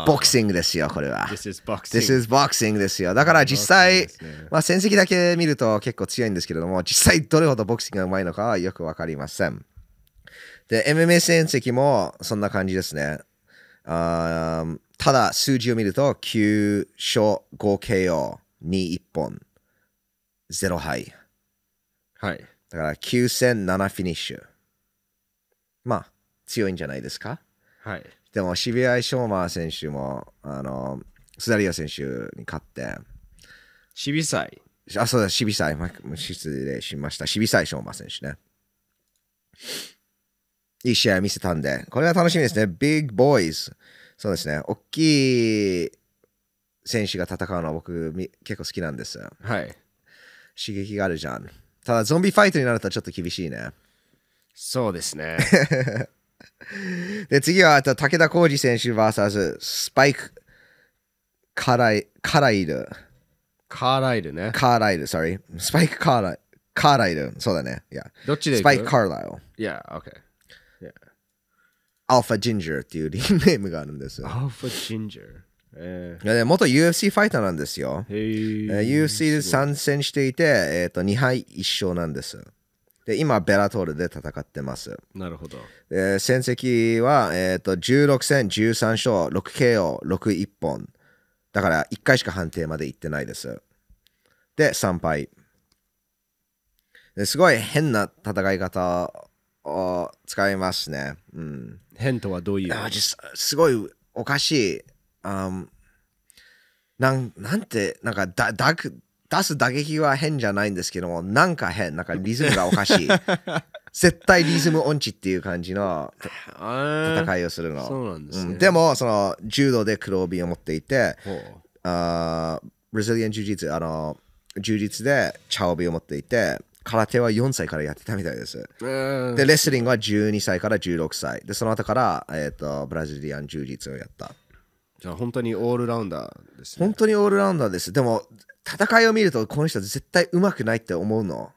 ボクシングですよ、これは。This is boxing, This is boxing ですよ。だから実際、ね、まあ、戦績だけ見ると結構強いんですけれども、実際どれほどボクシングがうまいのかはよくわかりません。で、MMA 戦績もそんな感じですね。あただ、数字を見ると、9勝 5KO、2、1本、0敗。はい。だから、9戦7フィニッシュ。まあ、強いんじゃないですかはい。でも、渋谷翔馬ショーマー選手も、あの、スダリア選手に勝って。シビサイあ、そうだ、シビサイ。失礼しました。シビサイ・ショーマー選手ね。いい試合見せたんで、これは楽しみですね。ビッグボーイズ。そうですね。大きい選手が戦うのは僕結構好きなんです。はい。刺激があるじゃん。ただ、ゾンビファイトになるとちょっと厳しいね。そうですね。で、次は、あ武田浩二選手 VS スパイク・カライカライル。カーライルね。カーライル、sorry。スパイク・カーライル。カーライル。そうだね。いや。どっちでスパイク・カーライル。いや、OK。アルファ・ジンジャーっていうリンネームがあるんですよ。アルファ・ジンジャー。えー、いや元 UFC ファイターなんですよ。えー、UFC で参戦していて、えーと、と2敗1勝なんです。で今ベラトールで戦ってますなるほど、え戦績は、えーと、16戦13勝 6KO61 本だから1回しか判定までいってないですで3敗ですごい変な戦い方を使いますね、うん、変とはどういうすごいおかしい、um, なんなんてなんかダダク出す打撃は変じゃないんですけども、なんか変、なんかリズムがおかしい。絶対リズム音痴っていう感じの戦いをするの。そうなんですね、うん、でも、その柔道で黒帯を持っていて、あブラジリアン柔術、あの、柔術で茶帯を持っていて、空手は4歳からやってたみたいです。で、レスリングは12歳から16歳。で、その後から、えーとブラジリアン柔術をやった。じゃあ本当にオールラウンダーです、ね、本当にオールラウンダーです。でも、戦いを見るとこの人絶対うまくないって思うの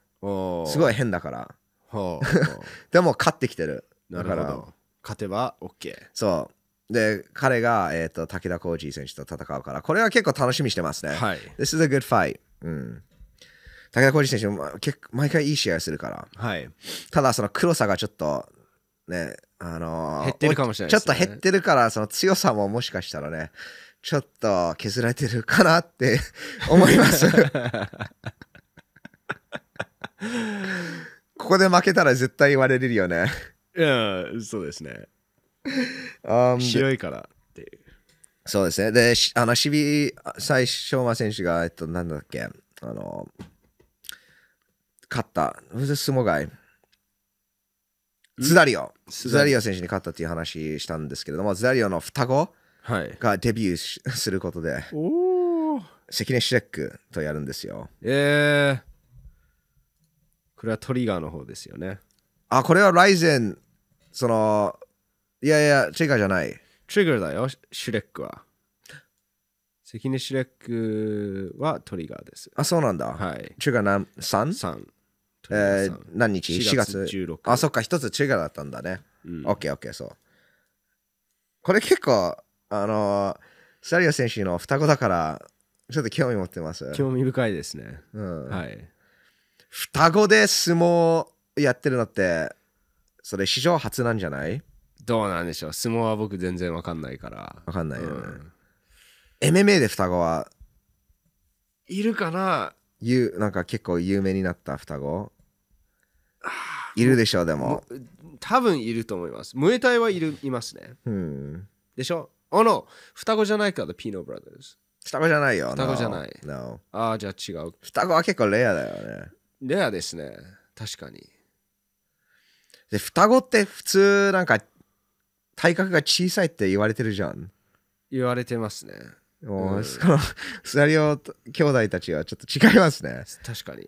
すごい変だから でも勝ってきてるだから勝てば OK そうで彼が、えーと、武田浩二選手と戦うからこれは結構楽しみしてますね、はい、This is a good fight、うん、武田浩二選手も結毎回いい試合するから、はい、ただその黒さがちょっとねあのー、減ってるかもしれない、ね、ちょっと減ってるからその強さももしかしたらねちょっと削られてるかなって 思います ここで負けたら絶対言われるよね。いや、そうですね。u 白いからっていう。そうですね。で、あの、シビ、最初、馬選手が、えっと、なんだっけ、あの、勝った。相撲い。ズダリオ。ズダリオ選手に勝ったっていう話したんですけれども、ズダリオの双子。がデビューすることで、関根シレックとやるんですよ。えー、これはトリガーの方ですよね。あ、これはライゼン、その、いやいや、トリガーじゃない。トリガーだよ、シュレックは。関根シュレックはトリガーです。あ、そうなんだ。はい。トリガー何 ?3?3。えー、何日 ?4 月 ,4 月あ、そっか、一つトリガーだったんだね。オッケーオッケー、そう。これ結構、あのサリオ選手の双子だからちょっと興味持ってます興味深いですね、うん、はい双子で相撲やってるのってそれ史上初なんじゃないどうなんでしょう相撲は僕全然わかんないからわかんないよね、うん、MMA で双子はいるかなゆなんか結構有名になった双子いるでしょうでも多分いると思いますムエタイはいるいますね、うん、でしょおの双子じゃないか、The Pino Brothers。双子じゃないよ。双子じゃない。No. ああ、じゃあ違う。双子は結構レアだよね。レアですね。確かに。で、双子って普通なんか体格が小さいって言われてるじゃん。言われてますね。もう、うん、そのスナリオ兄弟たちはちょっと違いますね。確かに。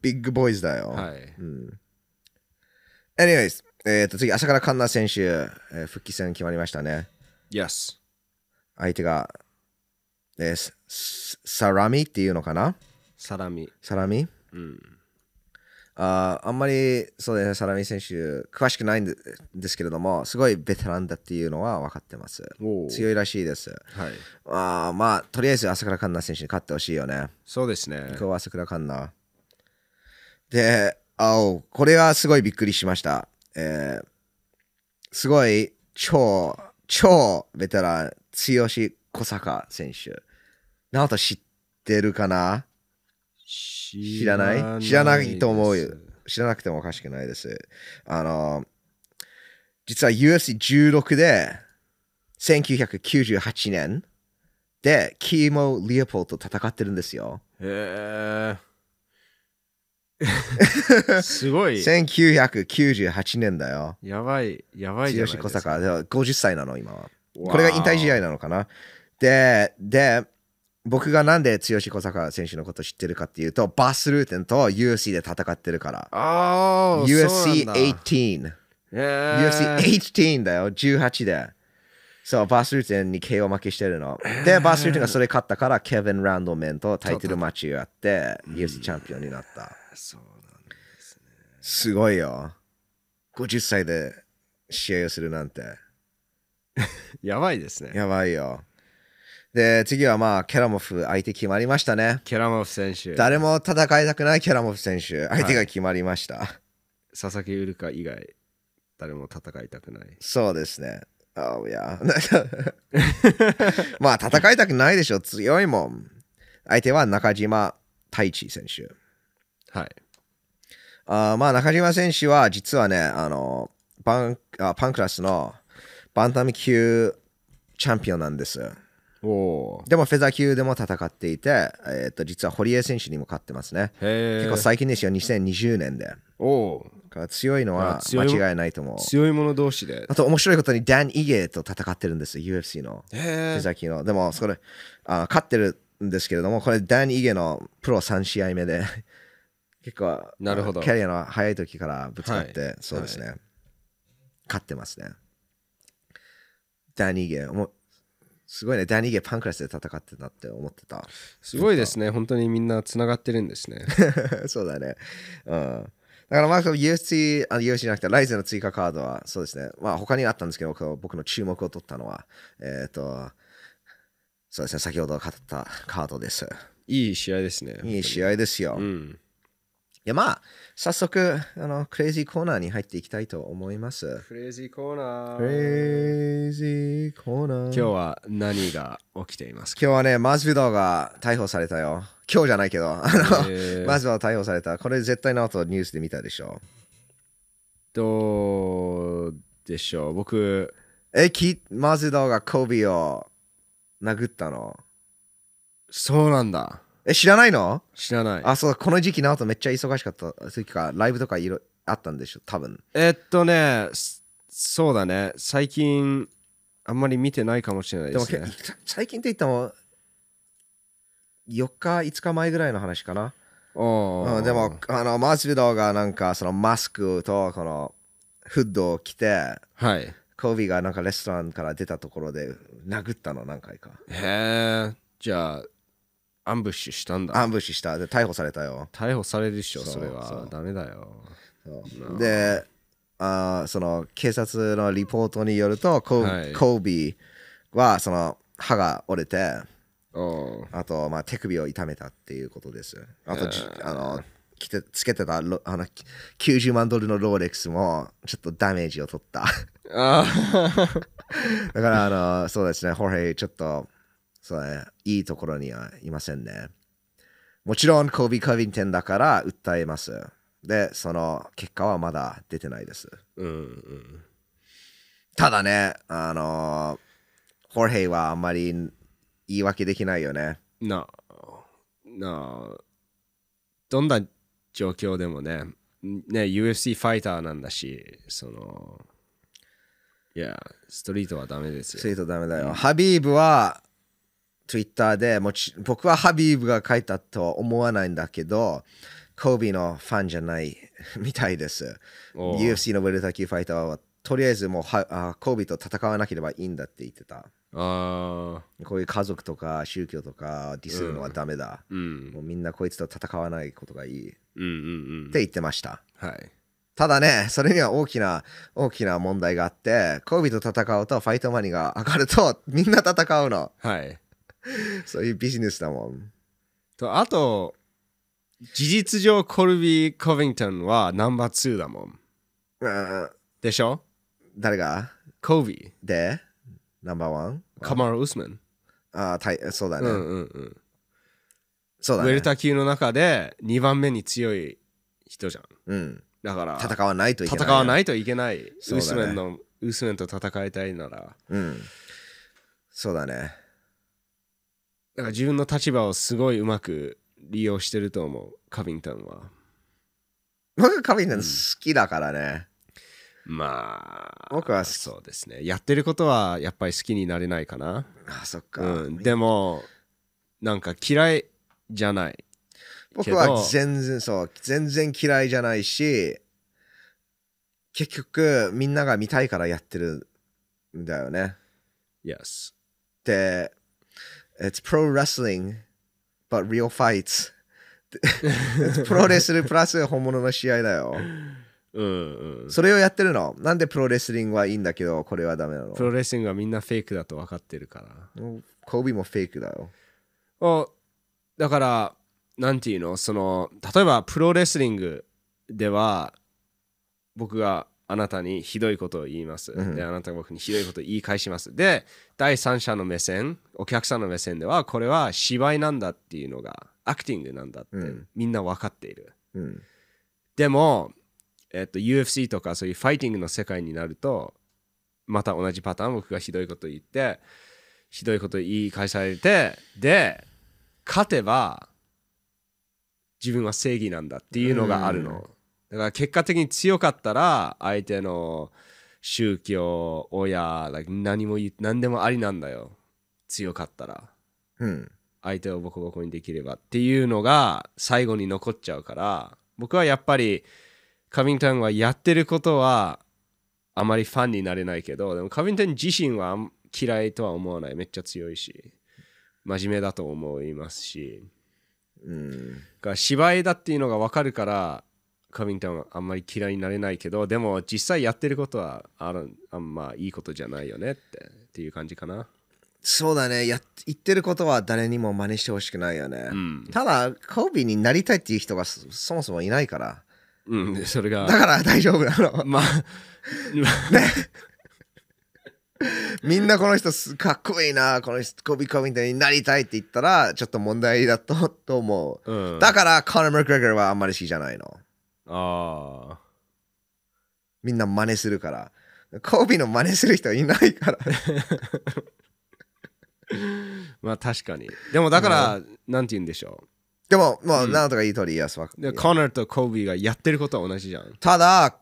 ビッグボーイズだよ。はい。うん、Anyways、えっ、ー、と次、朝倉環奈選手、えー、復帰戦決まりましたね。Yes. 相手が、えー、サラミっていうのかなサラミ。サラミうん。ああんまりそうですね、サラミ選手、詳しくないんですけれども、すごいベテランだっていうのは分かってます。強いらしいです。はい、あまあ、とりあえず朝倉環奈選手に勝ってほしいよね。そうですね。今日朝倉環奈。で、あお、これはすごいびっくりしました。えー、すごい超超ベテラン、剛小坂選手。直人知ってるかな知らない知らないと思うよ。知らなくてもおかしくないです。あの、実は UFC16 で、1998年で、キーモ・リオポーと戦ってるんですよ。へえ。すごい。1998年だよ。やばい、やばいじゃないですか。吉小坂、50歳なの、今は。これが引退試合なのかな。で、で、僕がなんで剛小坂選手のこと知ってるかっていうと、バスルーテンと UFC で戦ってるから。ああ、UFC18。UFC18 だよ、18で。そう、バスルーテンに KO 負けしてるの。で、バスルーテンがそれ勝ったから、ケビン・ランドメンとタイトルマッチをやって、UFC チャンピオンになった。そうなんですね。すごいよ。50歳で試合をするなんて。やばいですね。やばいよ。で、次はまあ、ケラモフ相手決まりましたね。ケラモフ選手。誰も戦いたくないケラモフ選手。相手が決まりました。はい、佐々木ウルカ以外、誰も戦いたくない。そうですね。ああいやまあ、戦いたくないでしょ。強いもん。相手は中島太一選手。はい。あまあ、中島選手は実はね、あのパンあパンクラスのバンタム級チャンピオンなんです。おでもフェザー級でも戦っていて、えー、と実は堀江選手にも勝ってますね。結構最近ですよ、2020年で。お強いのは間違いないと思う。強い者同士で。あと面白いことにダン・イゲーと戦ってるんです、UFC の。フェザー級の。でもそれあ、勝ってるんですけれども、これダン・イゲーのプロ3試合目で結構なるほどキャリアの早い時からぶつかって、はい、そうですね、はい、勝ってますねダニーゲもすごいねダニーゲパンクラスで戦ってたって思ってたすごいですね本当にみんなつながってるんですね そうだねうんだからまあ UFC、あ UFC じゃなくて、ライゼの追加カードは、そうですね。まあ他にあったんですけど、僕の注目を取ったのは、えっ、ー、と、そうですね、先ほど語ったカードです。いい試合ですね。いい試合ですよ。うん、いや、まあ、早速、あの、クレイジーコーナーに入っていきたいと思います。クレイジーコーナー。クレイジーコーナー。今日は何が起きていますか今日はね、マズビドが逮捕されたよ。今日じゃないけど、あの、えー、マズビド逮捕された。これ絶対の後ニュースで見たでしょ。う。どうでしょう僕。え、きマズビドがコビを殴ったの。そうなんだ。え、知らないの知らない。あ、そうこの時期なとめっちゃ忙しかった時か、ライブとかいろあったんでしょ、多分。えっとね、そうだね、最近、あんまり見てないかもしれないですね。でも、最近って言っても、4日、5日前ぐらいの話かな。うん、でも、あの、マースビドがなんか、そのマスクと、この、フッドを着て、はい。コービーがなんかレストランから出たところで殴ったの何回か。へえ。じゃあ、アンブッシュしたんだアンブッシュしたで逮捕されたよ逮捕されるでしょそれはダメだよであその警察のリポートによるとコ,、はい、コービーはその歯が折れてあと、まあ、手首を痛めたっていうことですあと、あの着てつけてたあの90万ドルのローレックスもちょっとダメージを取った だからあのそうですねホレイちょっとそね、いいところにはいませんね。もちろん、コービー・カービン店だから訴えます。で、その結果はまだ出てないです。うんうん、ただね、あの、ホルヘイはあんまり言い訳できないよね。なあ、なあ、どんな状況でもね、ね、UFC ファイターなんだし、その、いや、ストリートはダメですよ。ストリートダメだよ。ハビーブは、ツイッターでもち、僕はハビーブが書いたとは思わないんだけど、コービーのファンじゃない みたいです。UFC のウェルター級ファイターは、とりあえずもうはあコービーと戦わなければいいんだって言ってた。あこういう家族とか宗教とかディスるのはダメだ、うん、もうみんなこいつと戦わないことがいい、うんうんうん、って言ってました、はい、ただねそれには大きな大きな問題があってコービーと戦うとファイトマニーが上がるとみんな戦うの、はい、そういうビジネスだもん。と、あと、事実上コルビー・コヴィントンはナンバー2だもん。でしょ誰がコービー。で、ナンバーワンカマル・ウスメン。ああ、たいそうだね。うんうんうん。そうだね。ウェルター級の中で2番目に強い人じゃん。うん。だから戦わないといけない。戦わないといけない。ウスメンの、ウスメンと戦いたいなら。うん。そうだね。なんか自分の立場をすごいうまく利用してると思うカビンタンは僕カビンタン好きだからね、うん、まあ僕はそうですねやってることはやっぱり好きになれないかなあそっか、うん、でもなんか嫌いじゃない僕は全然そう全然嫌いじゃないし結局みんなが見たいからやってるんだよね Yes で It's pro wrestling, but real fights. プロレスルプラス本物の試合だよ。うんうん、それをやってるのなんでプロレスリングはいいんだけどこれはダメなのプロレスリングはみんなフェイクだと分かってるからコービーもフェイクだよだから何て言うのその例えばプロレスリングでは僕があなたにひどいことを言います。で、あなたが僕にひどいことを言い返します。で、第三者の目線、お客さんの目線では、これは芝居なんだっていうのが、アクティングなんだって、みんな分かっている。うん、でも、えっと、UFC とかそういうファイティングの世界になると、また同じパターン、僕がひどいこと言って、ひどいこと言い返されて、で、勝てば、自分は正義なんだっていうのがあるの。うんだから結果的に強かったら相手の宗教親、like、何も何でもありなんだよ強かったら、うん、相手をボコボコにできればっていうのが最後に残っちゃうから僕はやっぱりカミントンはやってることはあまりファンになれないけどでもカミントン自身は嫌いとは思わないめっちゃ強いし真面目だと思いますし、うん、芝居だっていうのが分かるからカミントンあんまり嫌いになれないけどでも実際やってることはあるあんまいいことじゃないよねってっていう感じかなそうだねや言ってることは誰にも真似してほしくないよね、うん、ただコービーになりたいっていう人がそもそもいないからうんそれがだから大丈夫なの まあ ねみんなこの人かっこいいなこの人コビコビみたいになりたいって言ったらちょっと問題だとと思う、うん、だからコナー・マクレガーはあんまり好きじゃないのああみんな真似するからコービーの真似する人いないから まあ確かにでもだから、なんて言うんでしょうでもまあ、なんとかいいとりやすわコーナーとコービーがやってることは同じじゃんただ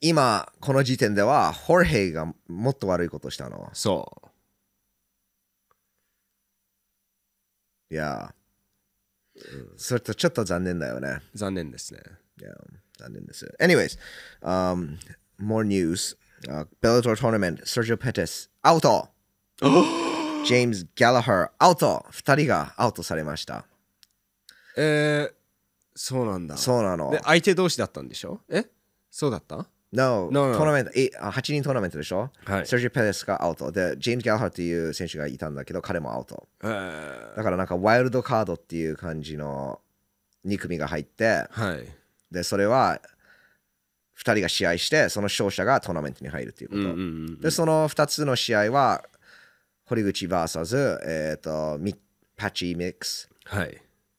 今この時点ではホルヘイがもっと悪いことしたのそういや、うん、それとちょっと残念だよね残念ですね Yeah, t h a didn't sit. Anyways, um, more news. Uh, Bellator tournament. Sergio Pettis out. James Gallagher out. 二人がアウトされました。えー、そうなんだ。そうなの。で相手同士だったんでしょ？え？そうだった？No, no, no. トーナメント、8人トーナメントでしょ、はい、Sergio Pettis がアウトで、j a m ジェーム l ギャルハーっていう選手がいたんだけど、彼もアウト。えー、だからなんかワイルドカードっていう感じの2組が入って、はい、でそれは2人が試合してその勝者がトーナメントに入るっていうこと、うんうんうんうん、でその2つの試合は堀口 VS、えーとミパッチミックス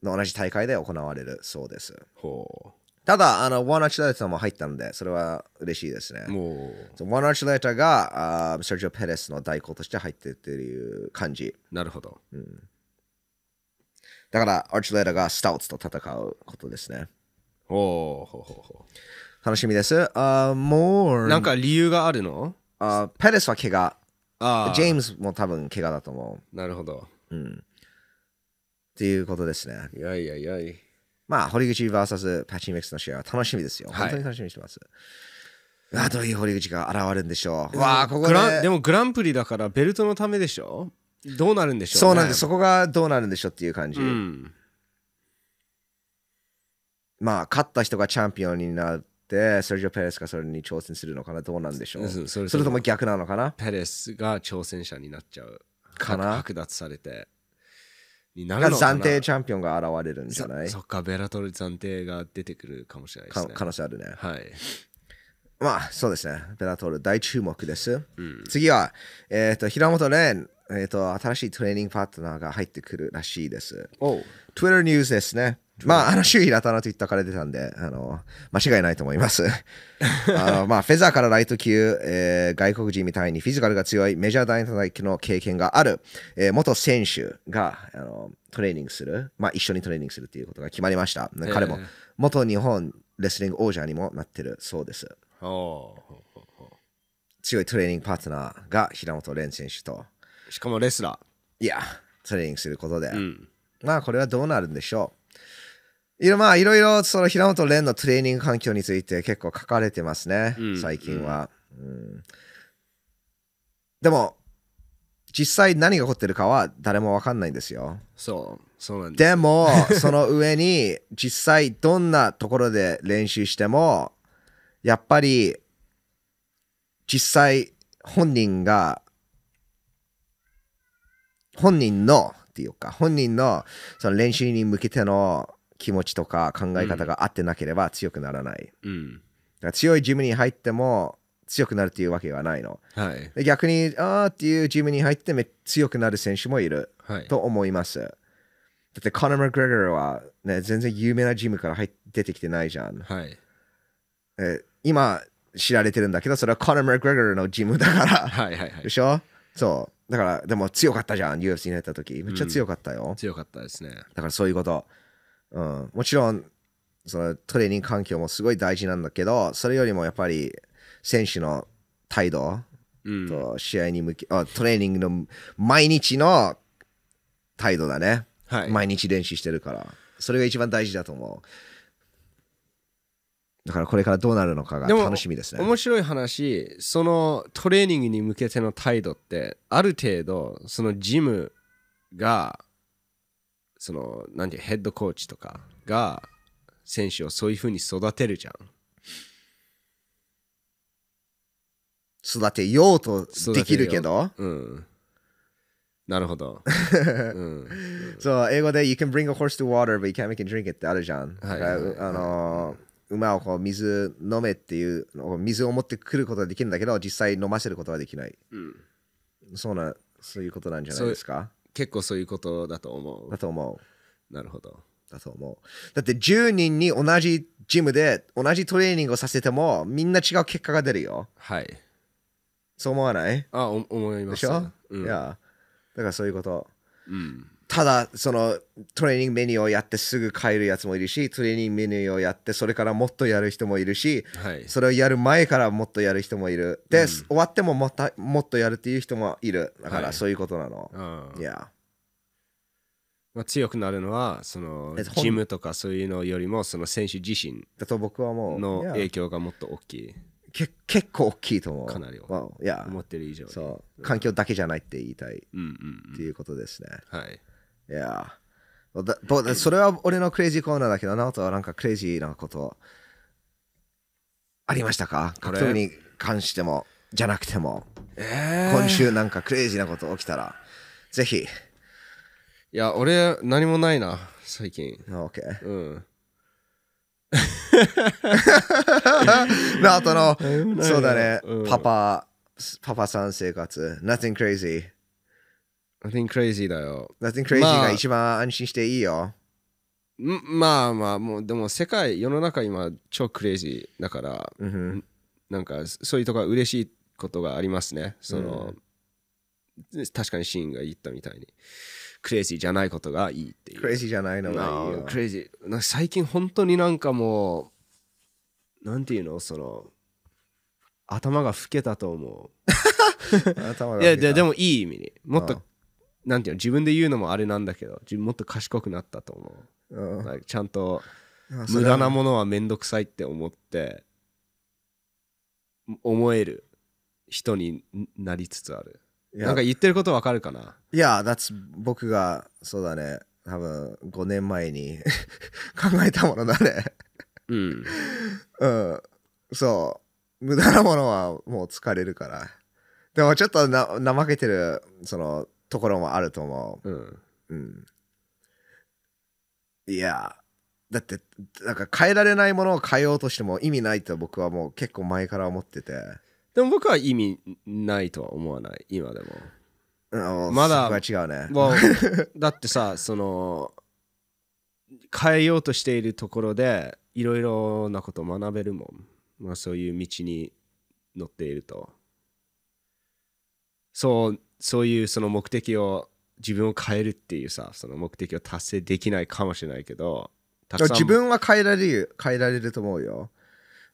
の同じ大会で行われるそうです、はい、ただあのワンアチレーターも入ったのでそれは嬉しいですねワンアチレーターがあーセルジオ・ペレスの代行として入ってるっていう感じなるほど、うん、だからアーチレーターがスタウツと戦うことですねおお楽しみです。あ、もう。なんか理由があるのあペレスは怪我。あジェームズも多分怪我だと思う。なるほど。うん。っていうことですね。いやいやいやい。まあ、堀口 VS パチンメックスの試合は楽しみですよ。本当に楽しみにしてます。はあどういう堀口が現れるんでしょう。わあ、ここででもグランプリだからベルトのためでしょどうなるんでしょう、ね、そうなんです。そこがどうなるんでしょうっていう感じ。うんまあ、勝った人がチャンピオンになって、セルジオ・ペレスがそれに挑戦するのかな、どうなんでしょう。それとも逆なのかなペレスが挑戦者になっちゃう。かな剥奪されて。になるの暫定チャンピオンが現れるんじゃないそっか、ベラトル暫定が出てくるかもしれないですね。可能性あるね。はい。まあ、そうですね。ベラトル大注目です。うん、次は、えっ、ー、と、平本蓮。えっ、ー、と、新しいトレーニングパートナーが入ってくるらしいです。Twitter ニュースですね。まあ、あの、周囲ラタナといったから出たんで、あの、間違いないと思います。あのまあ、フェザーからライト級、えー、外国人みたいにフィジカルが強いメジャー大学の経験がある、えー、元選手があのトレーニングする、まあ、一緒にトレーニングするということが決まりました。えー、彼も元日本レスリング王者にもなってるそうです。強いトレーニングパートナーが平本蓮選手と。しかもレスラー。いや、トレーニングすることで。うん、まあ、これはどうなるんでしょう。いろまあいろいろその平本蓮のトレーニング環境について結構書かれてますね、うん、最近は、うん、でも実際何が起こってるかは誰も分かんないんですよそうそうなんですでもその上に 実際どんなところで練習してもやっぱり実際本人が本人のっていうか本人のその練習に向けての気持ちとか考え方が合ってなければ強くならない、うん、だから強いジムに入っても強くなるっていうわけはないの、はい、で逆にああっていうジムに入って強くなる選手もいる、と思いますだってコナー・マグレガーは、ね、全然有名なジムから入出てきてないじゃん、はい、今知られてるんだけどそれはコナー・マグレガーのジムだから、はいはいはい、でしょそうだからでも強かったじゃん UFC に入った時めっちゃ強かったよ、うん、強かったですねだからそういうことうん、もちろんそのトレーニング環境もすごい大事なんだけどそれよりもやっぱり選手の態度と試合に向け、うん、あトレーニングの毎日の態度だね、はい、毎日練習してるからそれが一番大事だと思うだからこれからどうなるのかが楽しみですね面白い話そのトレーニングに向けての態度ってある程度そのジムがそのんていうヘッドコーチとかが選手をそういうふうに育てるじゃん育てようとできるけど、うん、なるほど、そう英語で「You can bring a horse to water but you can't make it drink it」ってあるじゃん、はいはいはい、あのー馬をこう水飲めっていう水を持ってくることはできるんだけど実際飲ませることはできない、うん、そうなそういうことなんじゃないですか結構そういうことだと思うだと思うなるほどだと思うだって10人に同じジムで同じトレーニングをさせてもみんな違う結果が出るよはいそう思わないあ思いますでしょ、うん、いやだからそういうことうんただそのトレーニングメニューをやってすぐ帰るやつもいるしトレーニングメニューをやってそれからもっとやる人もいるし、はい、それをやる前からもっとやる人もいるで、うん、終わってもまたもっとやるっていう人もいるだからそういうことなの、はいや、まあ、強くなるのはそのジムとかそういうのよりもその選手自身だと僕はもうの影響がもっと大きいけ結構大きいと思うかなり大きい思ってる以上そう環境だけじゃないって言いたい、うんうん、っていうことですねはいいやそれは俺のクレイジーコーナーだけど、なおとはなんかクレイジーなことありましたか格闘に関しても、じゃなくても、えー、今週なんかクレイジーなこと起きたら、ぜひ。いや、俺何もないな、最近。OK。うん。なおとの、そうだね、うん、パパ、パパさん生活、nothing crazy。Nothing Crazy だよ。Nothing Crazy まあが一番安心していいよ。んまあまあもうでも世界世の中今超クレイジーだからうんなんかそういうとこは嬉しいことがありますねその、確かにシーンが言ったみたいにクレイジーじゃないことがいいっていうクレイジーじゃないのがいいよ。クレイジーな最近本当になんかもうなんていうのその頭が老けたと思う。頭けがいやででもいい意味にもっとなんていうの自分で言うのもあれなんだけど自分もっと賢くなったと思う、うん、ちゃんと無駄なものは面倒くさいって思って思える人になりつつあるなんか言ってることわかるかないや、that's 僕がそうだね多分5年前に 考えたものだねうん、うん、そう無駄なものはもう疲れるからでもちょっとな怠けてるそのところもあると思う。うん。うん、いや、だって、なんか変えられないものを変えようとしても意味ないと僕はもう結構前から思ってて。でも僕は意味ないとは思わない、今でも。うん、まだ、違うね。だってさ、その、変えようとしているところでいろいろなことを学べるもん、まあ、そういう道に乗っているとそうそういうその目的を自分を変えるっていうさその目的を達成できないかもしれないけど自分は変えられる変えられると思うよ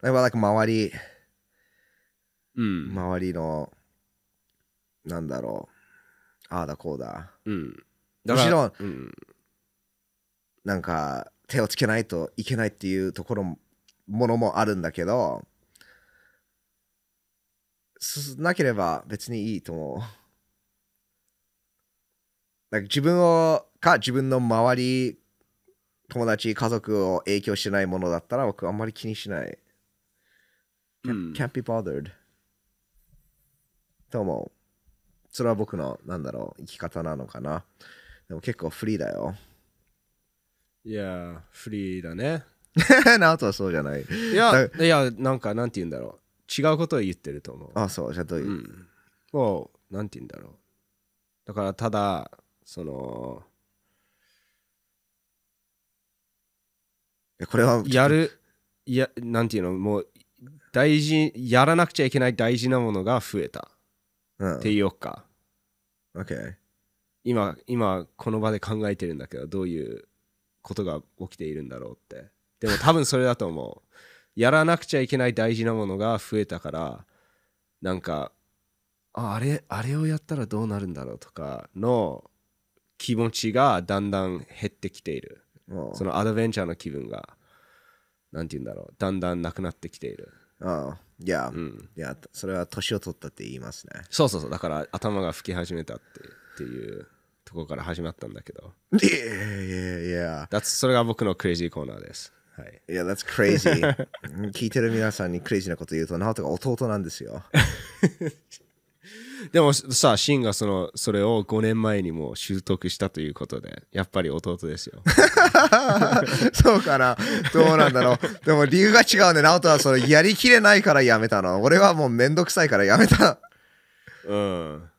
だから周り、うん、周りのなんだろうああだこうだ,、うん、だもちろん、うん、なんか手をつけないといけないっていうところものもあるんだけどなければ別にいいと思うなんか自分をか自分の周り友達家族を影響してないものだったら僕あんまり気にしない。can't be bothered. と思う。それは僕のなんだろう生き方なのかな。でも結構フリーだよ。いや、フリーだね。なオとはそうじゃない。いや、いやなんかなんて言うんだろう。違うことを言ってると思う。あ、そう、じゃあどういう。うもう、なんて言うんだろう。だからただ、そのこれはやるいやなんていうのもう大事やらなくちゃいけない大事なものが増えた、うん、って言おうか OK 今今この場で考えてるんだけどどういうことが起きているんだろうってでも 多分それだと思うやらなくちゃいけない大事なものが増えたからなんかああれあれをやったらどうなるんだろうとかの気持ちがだんだん減ってきているそのアドベンチャーの気分がなんて言うんだろうだんだんなくなってきているああいや、うん、いやそれは年を取ったって言いますねそうそうそうだから頭が吹き始めたってっていうとこから始まったんだけどいやいやいやそれが僕のクレイジーコーナーですはい、いや、that's crazy。聞いてる皆さんにクレイジーなこと言うと、なおとか弟なんですよ。でもさ、シンがその、それを5年前にも習得したということで、やっぱり弟ですよ。そうかな。どうなんだろう。でも理由が違うね。直人はそれやりきれないからやめたの。俺はもうめんどくさいからやめた。うん。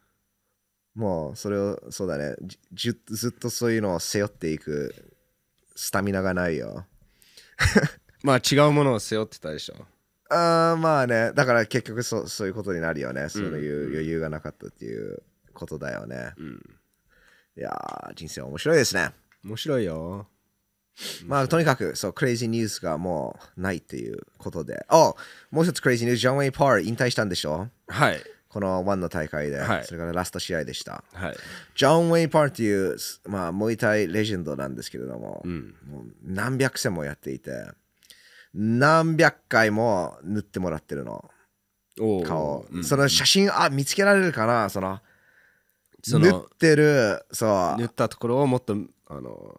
もうそれを、そうだね。ずっとそういうのを背負っていくスタミナがないよ。まあ違うものを背負ってたでしょ。あまあねだから結局そそういうことになるよねそういう余裕がなかったっていうことだよね、うん、いやー人生面白いですね面白いよまあとにかくそうクレイジーニュースがもうないっていうことでおもう一つクレイジーニュースジョン・ウェイ・パー引退したんでしょはいこの1の大会で、はい、それからラスト試合でした、はい、ジョン・ウェイ・パーていう、まあ、モイタイレジェンドなんですけれどもうん、もう何百戦もやっていて何百回も塗ってもらってるの顔、うん、その写真あ見つけられるかなそのその塗ってるそう塗ったところをもっとあの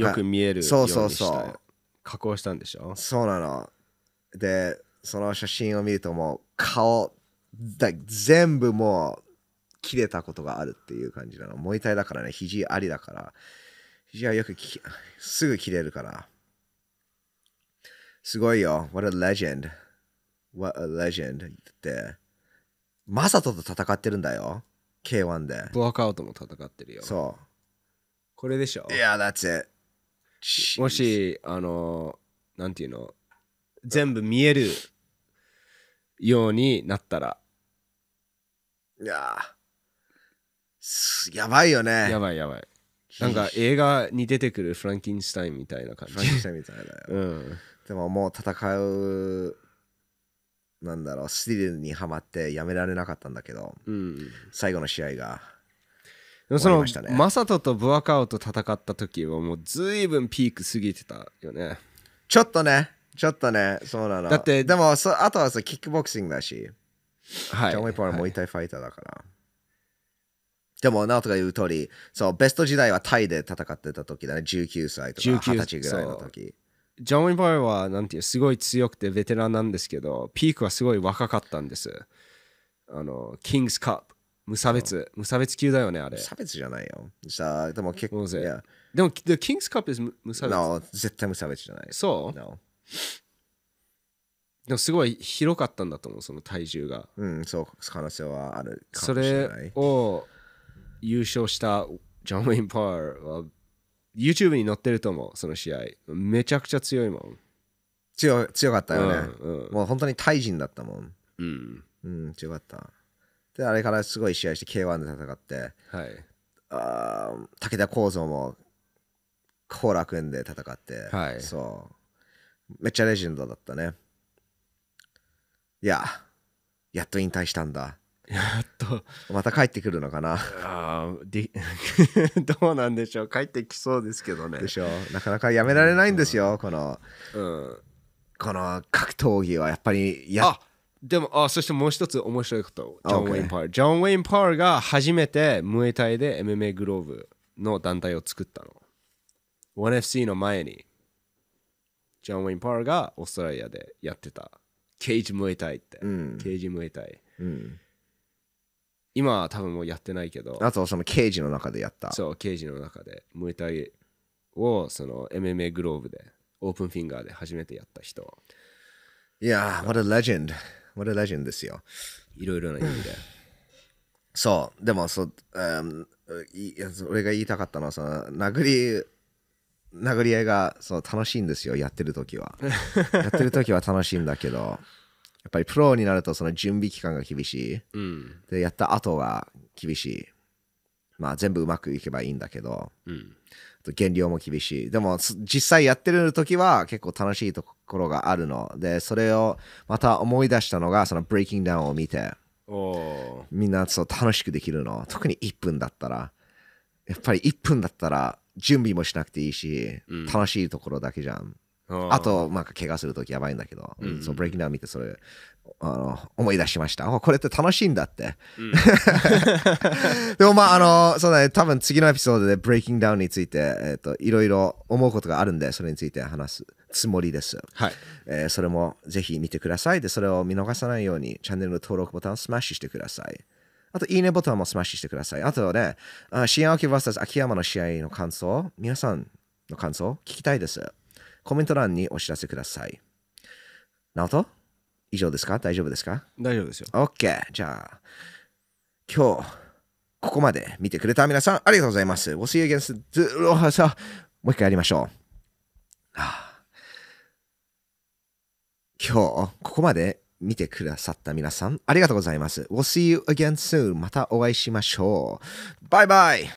よく見えるそうそうそう加工したんでしょそうなのでその写真を見るともう顔だ全部もう切れたことがあるっていう感じなのもう一いだからね肘ありだから肘はよくすぐ切れるからすごいよ。What a legend. What a legend. って、マサトと戦ってるんだよ。K1 で。ブワックアウトも戦ってるよ。そう。これでしょ。?Yeah, that's it. もし、あの、なんていうの、全部見えるようになったら。いややばいよね。やばいやばい。なんか映画に出てくるフランキンスタインみたいな感じ。フランキンスタインみたいな。うん。でももう戦うなんだろうスリルにはまってやめられなかったんだけど、うん、最後の試合がでもその、マサトとブーカオと戦った時はもうずいぶんピーク過ぎてたよねちょっとねちょっとねそうなのだってでもそあとはさキックボクシングだしはいジャンウィイパーはもう一いファイターだから、はい、でもオトが言う通りそうベスト時代はタイで戦ってた時だね19歳とか20歳ぐらいの時ジョン・ウィン・バーはなんていうすごい強くてベテランなんですけどピークはすごい若かったんですあのキングスカップ無差別、無差別級だよねあれ差別じゃないよじゃあでも結構でも The King's Cup is 無差別、no, 絶対無差別じゃないそう、no. でもすごい広かったんだと思うその体重がうんそう可能性はあるかもしれないそれを優勝したジョン・ウィン・パーは YouTube に載ってると思うその試合めちゃくちゃ強いもん強強かったよね、うんうん、もう本当にタイ人だったもんうん、うん、強かったであれからすごい試合して K1 で戦ってはいあ武田幸三も後楽園で戦って、はい、そうめっちゃレジェンドだったねいややっと引退したんだやっとまた帰ってくるのかなあで どうなんでしょう帰ってきそうですけどねでしょなかなかやめられないんですよ、うん、この、うん、この格闘技はやっぱりやあでもあそしてもう一つ面白いことジョン・ウェイン・パージョン・ウェイン・パーが初めてムエタイで MMA グローブの団体を作ったの 1FC の前にジョン・ウェイン・パーがオーストラリアでやってたケージムエタイって、うん、ケージムエタイ、うん今は多分もうやってないけどあとその刑事の中でやったそう刑事の中でムエタイをその MMA グローブでオープンフィンガーで初めてやった人いやー what a legend what a legend ですよいろいろな意味で そうでもそう、u 俺が言いたかったのはその殴り殴り合いがそう楽しいんですよやってる時は やってる時は楽しいんだけどっぱりプロになるとその準備期間が厳しい、うん、でやった後が厳しいまあ全部うまくいけばいいんだけど、うん、減量も厳しいでも実際やってる時は結構楽しいところがあるのでそれをまた思い出したのがそのブレイキングダウンを見てみんなそう楽しくできるの特に1分だったらやっぱり1分だったら準備もしなくていいし、楽しいところだけじゃんあと、まあ、怪我するときやばいんだけど、うん、そう、ブレイキンダウン見て、それ、あの、思い出しました。これって楽しいんだって。うん、でも、まあ、あの、そうだね、多分次のエピソードでブレイキンダウンについて、えっ、ー、と、いろいろ思うことがあるんで、それについて話すつもりです。はい。えー、それもぜひ見てください。で、それを見逃さないように、チャンネルの登録ボタンをスマッシュしてください。あと、いいねボタンもスマッシュしてください。あとね、新青木 VS 秋山の試合の感想、皆さんの感想、聞きたいです。コメント欄にお知らせください。なおと以上ですか大丈夫ですか大丈夫ですよ。OK。じゃあ、今日、ここまで見てくれた皆さん、ありがとうございます。We'll see you again. もう一回やりましょう。今日、ここまで見てくださった皆さん、ありがとうございます。We'll see you again soon. またお会いしましょう。バイバイ